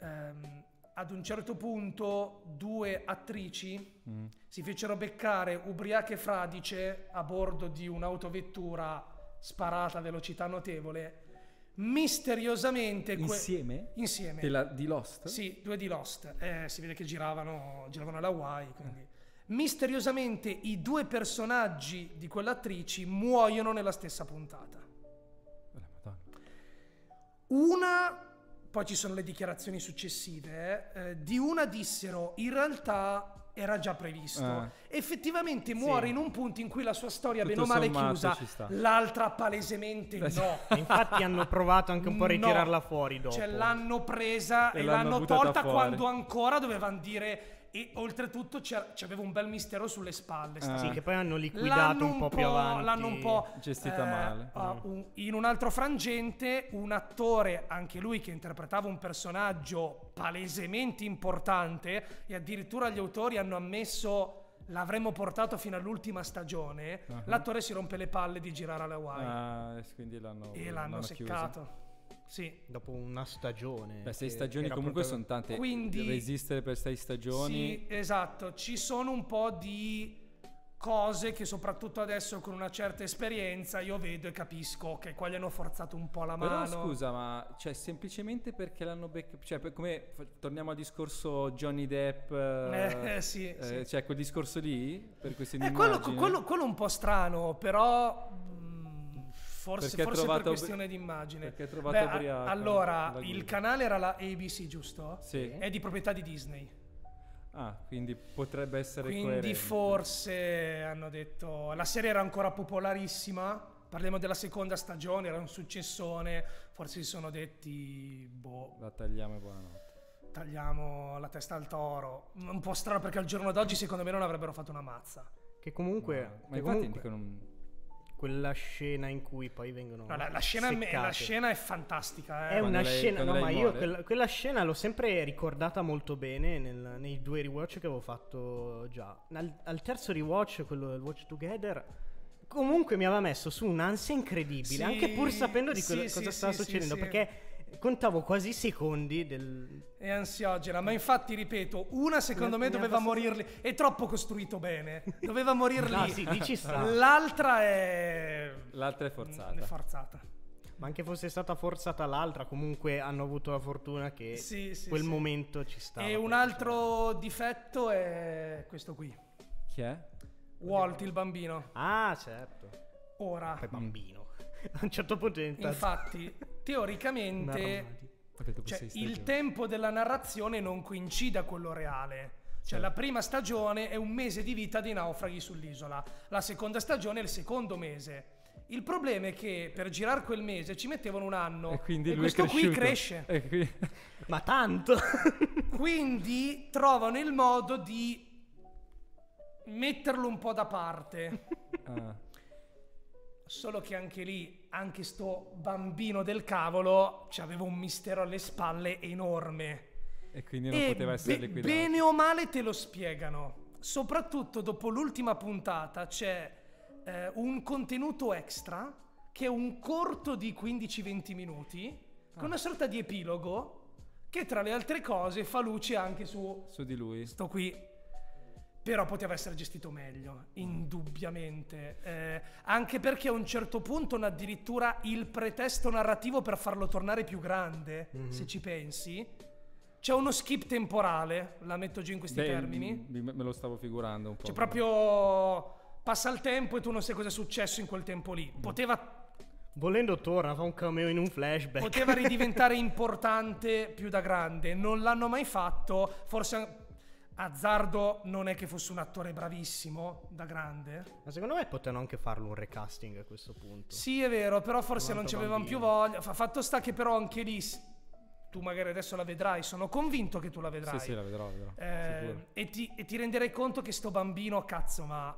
[SPEAKER 3] Um, ad un certo punto due attrici mm. si fecero beccare ubriache fradice a bordo di un'autovettura sparata a velocità notevole misteriosamente que- insieme? insieme di, Lost? sì, due di Lost eh, si vede che giravano, giravano Hawaii. quindi. misteriosamente i due personaggi di quell'attrice muoiono nella stessa puntata eh, una poi ci sono le dichiarazioni successive, eh. eh, di una dissero in realtà era già previsto. Ah. Effettivamente muore sì. in un punto in cui la sua storia Tutto bene o male è chiusa, l'altra palesemente eh no.
[SPEAKER 1] Infatti hanno provato anche un po' a ritirarla no. fuori dopo. Cioè
[SPEAKER 3] l'hanno presa e, e l'hanno, l'hanno tolta quando ancora dovevano dire e oltretutto c'aveva un bel mistero sulle spalle. Ah. Sì, che
[SPEAKER 1] poi hanno liquidato l'hanno un po' più avanti. L'hanno un po' gestita eh, male. Uh,
[SPEAKER 3] un, in un altro frangente, un attore, anche lui che interpretava un personaggio palesemente importante, e addirittura gli autori hanno ammesso l'avremmo portato fino all'ultima stagione, uh-huh. l'attore si rompe le palle di girare alla Hawaii.
[SPEAKER 2] Ah, quindi l'hanno, e l'hanno, l'hanno seccato. Sì, dopo una stagione. Beh, sei stagioni comunque sono tante. Quindi resistere per sei stagioni.
[SPEAKER 3] Sì, esatto, ci sono un po' di cose che soprattutto adesso con una certa esperienza io vedo e capisco che qua gli hanno forzato un po' la mano. Però scusa,
[SPEAKER 2] ma cioè semplicemente perché l'hanno beccato, cioè come torniamo al discorso Johnny Depp eh, eh sì, eh, sì, cioè quel discorso lì per questi eh, quello, quello,
[SPEAKER 3] quello un po' strano, però Forse, perché forse per questione bri- d'immagine. Perché hai trovato Beh, Briaco, Allora, il canale era la ABC, giusto? Sì. È di proprietà di Disney.
[SPEAKER 2] Ah, quindi potrebbe essere Quindi coerente.
[SPEAKER 3] forse hanno detto... La serie era ancora popolarissima, parliamo della seconda stagione, era un successone, forse si sono detti, boh...
[SPEAKER 2] La tagliamo e buonanotte.
[SPEAKER 3] Tagliamo la testa al toro. Un po' strano perché al giorno d'oggi secondo me non avrebbero fatto una mazza.
[SPEAKER 1] Che comunque... Ma, ma che infatti comunque... dicono quella scena in cui poi vengono. No, la, la, scena, è, la scena, è, fantastica. Eh. È quando una lei, scena. No, ma muore. io quella, quella, scena l'ho sempre ricordata molto bene nel, nei due rewatch che avevo fatto già. Al, al, terzo rewatch, quello del Watch Together. Comunque mi aveva messo su un'ansia incredibile, sì, anche pur sapendo di quello, sì, cosa sì, stava succedendo, perché contavo quasi i secondi del...
[SPEAKER 3] È ansiogena, ma infatti ripeto, una secondo me doveva morirli è troppo costruito bene, doveva morirli no, Sì, dici sta. L'altra è... L'altra è forzata. È forzata.
[SPEAKER 1] Ma anche fosse stata forzata l'altra, comunque hanno avuto la fortuna che sì, sì, quel sì. momento ci stava.
[SPEAKER 3] E un altro c'era. difetto è questo qui. Chi è? Walt, il bambino. Ah, certo. Ora.
[SPEAKER 1] È bambino. a un
[SPEAKER 3] certo punto è diventato... Infatti, teoricamente, cioè, il tempo della narrazione non coincide a quello reale. Cioè, sì. Certo. la prima stagione è un mese di vita dei naufraghi sull'isola, la seconda stagione è il secondo mese. Il problema è che per girare quel mese ci mettevano un anno. E quindi e questo qui cresce. Qui... Ma tanto! quindi trovano il modo di metterlo un po' da parte. Ah. Solo che anche lì, anche sto bambino del cavolo, aveva un mistero alle spalle enorme.
[SPEAKER 2] E quindi non e poteva essere be- liquidato. Bene
[SPEAKER 3] o male te lo spiegano. Soprattutto dopo l'ultima puntata c'è eh, un contenuto extra, che è un corto di 15-20 minuti, ah. con una ah. sorta di epilogo, che tra le altre cose fa luce anche su...
[SPEAKER 2] Su di lui. Sto
[SPEAKER 3] qui però poteva essere gestito meglio, indubbiamente. Eh, anche perché a un certo punto addirittura il pretesto narrativo per farlo tornare più grande, mm-hmm. se ci pensi. C'è uno skip temporale, la metto giù in questi Beh, termini.
[SPEAKER 2] Me lo stavo figurando un po'. C'è cioè,
[SPEAKER 3] proprio... Passa il tempo e tu non sai cosa è successo in quel tempo lì. Mm. Poteva
[SPEAKER 1] Volendo torna, fa un cameo in un flashback. Poteva ridiventare
[SPEAKER 3] importante più da grande, non l'hanno mai fatto, forse Azzardo non è che fosse un attore bravissimo da grande.
[SPEAKER 1] Ma secondo me potevano anche farlo un recasting a questo punto. Sì, è vero, però forse non ci avevano più
[SPEAKER 3] voglia. Fatto sta che però anche lì tu magari adesso la vedrai, sono convinto che tu la vedrai. Sì, sì, la
[SPEAKER 2] vedrò, vedrò. Eh,
[SPEAKER 3] e, ti, e ti renderai conto che sto bambino, cazzo, ma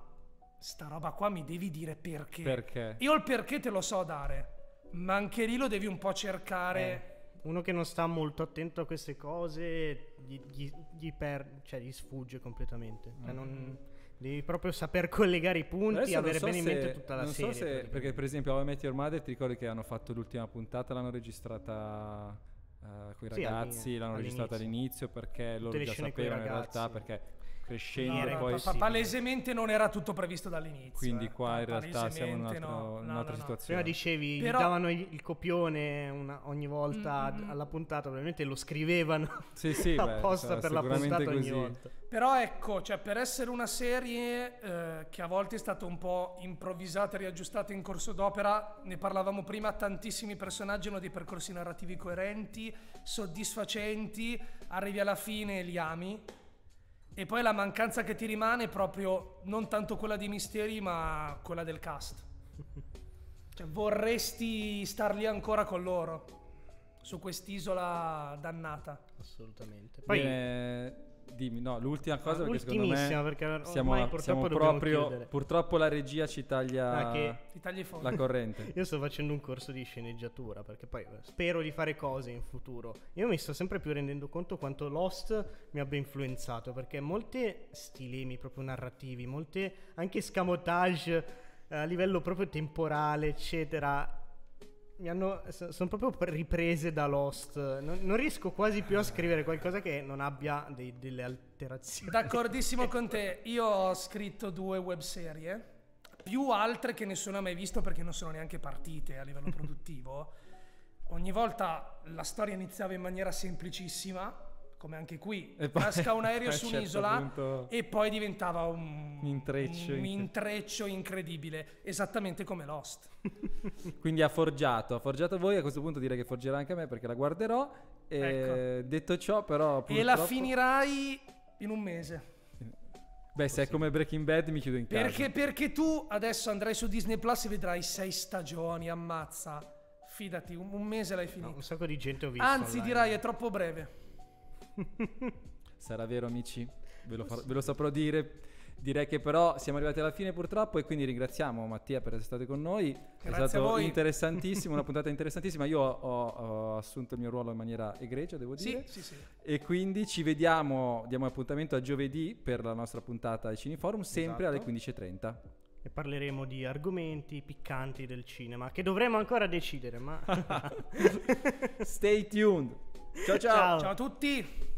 [SPEAKER 3] sta roba qua mi devi dire perché. Perché? Io il perché te lo so dare, ma anche lì lo devi un po' cercare. Eh.
[SPEAKER 1] Uno che non sta molto attento a queste cose gli, gli, gli, per, cioè, gli sfugge completamente. Cioè, mm. Cioè, non, devi proprio saper collegare i punti Adesso e avere so bene se, in mente tutta la non serie. So se,
[SPEAKER 2] perché per esempio a Met Your Mother ti ricordi che hanno fatto l'ultima puntata, l'hanno registrata... Uh, eh, con i sì, ragazzi l'hanno registrata all'inizio perché loro già sapevano in realtà perché crescendo era, poi... Pa-
[SPEAKER 3] palesemente non era tutto previsto dall'inizio.
[SPEAKER 2] Quindi eh. qua in realtà siamo in un'altra, no, un'altra no, situazione. Prima dicevi,
[SPEAKER 1] Però... gli davano il copione una, ogni volta mm-hmm. alla puntata, ovviamente lo scrivevano sì, sì, apposta beh, per la puntata così. ogni volta.
[SPEAKER 3] Però ecco, cioè, per essere una serie eh, che a volte è stata un po' improvvisata e riaggiustata in corso d'opera, ne parlavamo prima, tantissimi personaggi hanno dei percorsi narrativi coerenti, soddisfacenti, arrivi alla fine e li ami e poi la mancanza che ti rimane è proprio non tanto quella di misteri, ma quella del cast. Cioè, vorresti star lì ancora con loro su quest'isola dannata.
[SPEAKER 1] Assolutamente.
[SPEAKER 2] Poi eh, dimmi, no, l'ultima cosa perché secondo me perché siamo, siamo proprio purtroppo la regia ci taglia, ah, ci la corrente.
[SPEAKER 1] Io sto facendo un corso di sceneggiatura perché poi eh, spero di fare cose in futuro. Io mi sto sempre più rendendo conto quanto Lost mi abbia influenzato perché molti stilemi proprio narrativi, molte anche scamotage eh, a livello proprio temporale, eccetera, mi hanno, sono proprio riprese da Lost. Non, non, riesco quasi più a scrivere qualcosa che non abbia dei, delle alterazioni. D'accordissimo
[SPEAKER 3] con te. Io ho scritto due web serie, più altre che nessuno ha mai visto perché non sono neanche partite a livello produttivo. Ogni volta la storia iniziava in maniera semplicissima come anche qui, casca un aereo su certo un'isola e poi diventava un,
[SPEAKER 2] un, intreccio, un
[SPEAKER 3] intreccio, incredibile, esattamente come Lost.
[SPEAKER 2] Quindi ha forgiato, ha forgiato voi, a questo punto direi che forgerà anche a me perché la guarderò. E ecco. Detto ciò però... Purtroppo... E la
[SPEAKER 3] finirai in un mese.
[SPEAKER 2] Beh, se è come Breaking Bad mi chiudo in casa. Perché,
[SPEAKER 3] perché tu adesso andrai su Disney Plus e vedrai sei stagioni, ammazza. Fidati, un, un mese l'hai finito. No, un sacco di gente ho visto. Anzi, online. dirai è troppo breve.
[SPEAKER 2] Sarà vero amici, ve lo, far- ve lo saprò dire. Direi che però siamo arrivati alla fine purtroppo e quindi ringraziamo Mattia per essere stato con noi. Grazie È stato interessantissimo, una puntata interessantissima. Io ho, ho, assunto il mio ruolo in maniera egregia, devo dire. Sì, sì, sì. E quindi ci vediamo, diamo appuntamento a giovedì per la nostra puntata ai Cineforum, sempre esatto. alle 15.30
[SPEAKER 1] e parleremo di argomenti piccanti del cinema che dovremo ancora decidere, ma Stay tuned
[SPEAKER 2] ciao ciao, ciao, ciao a
[SPEAKER 1] tutti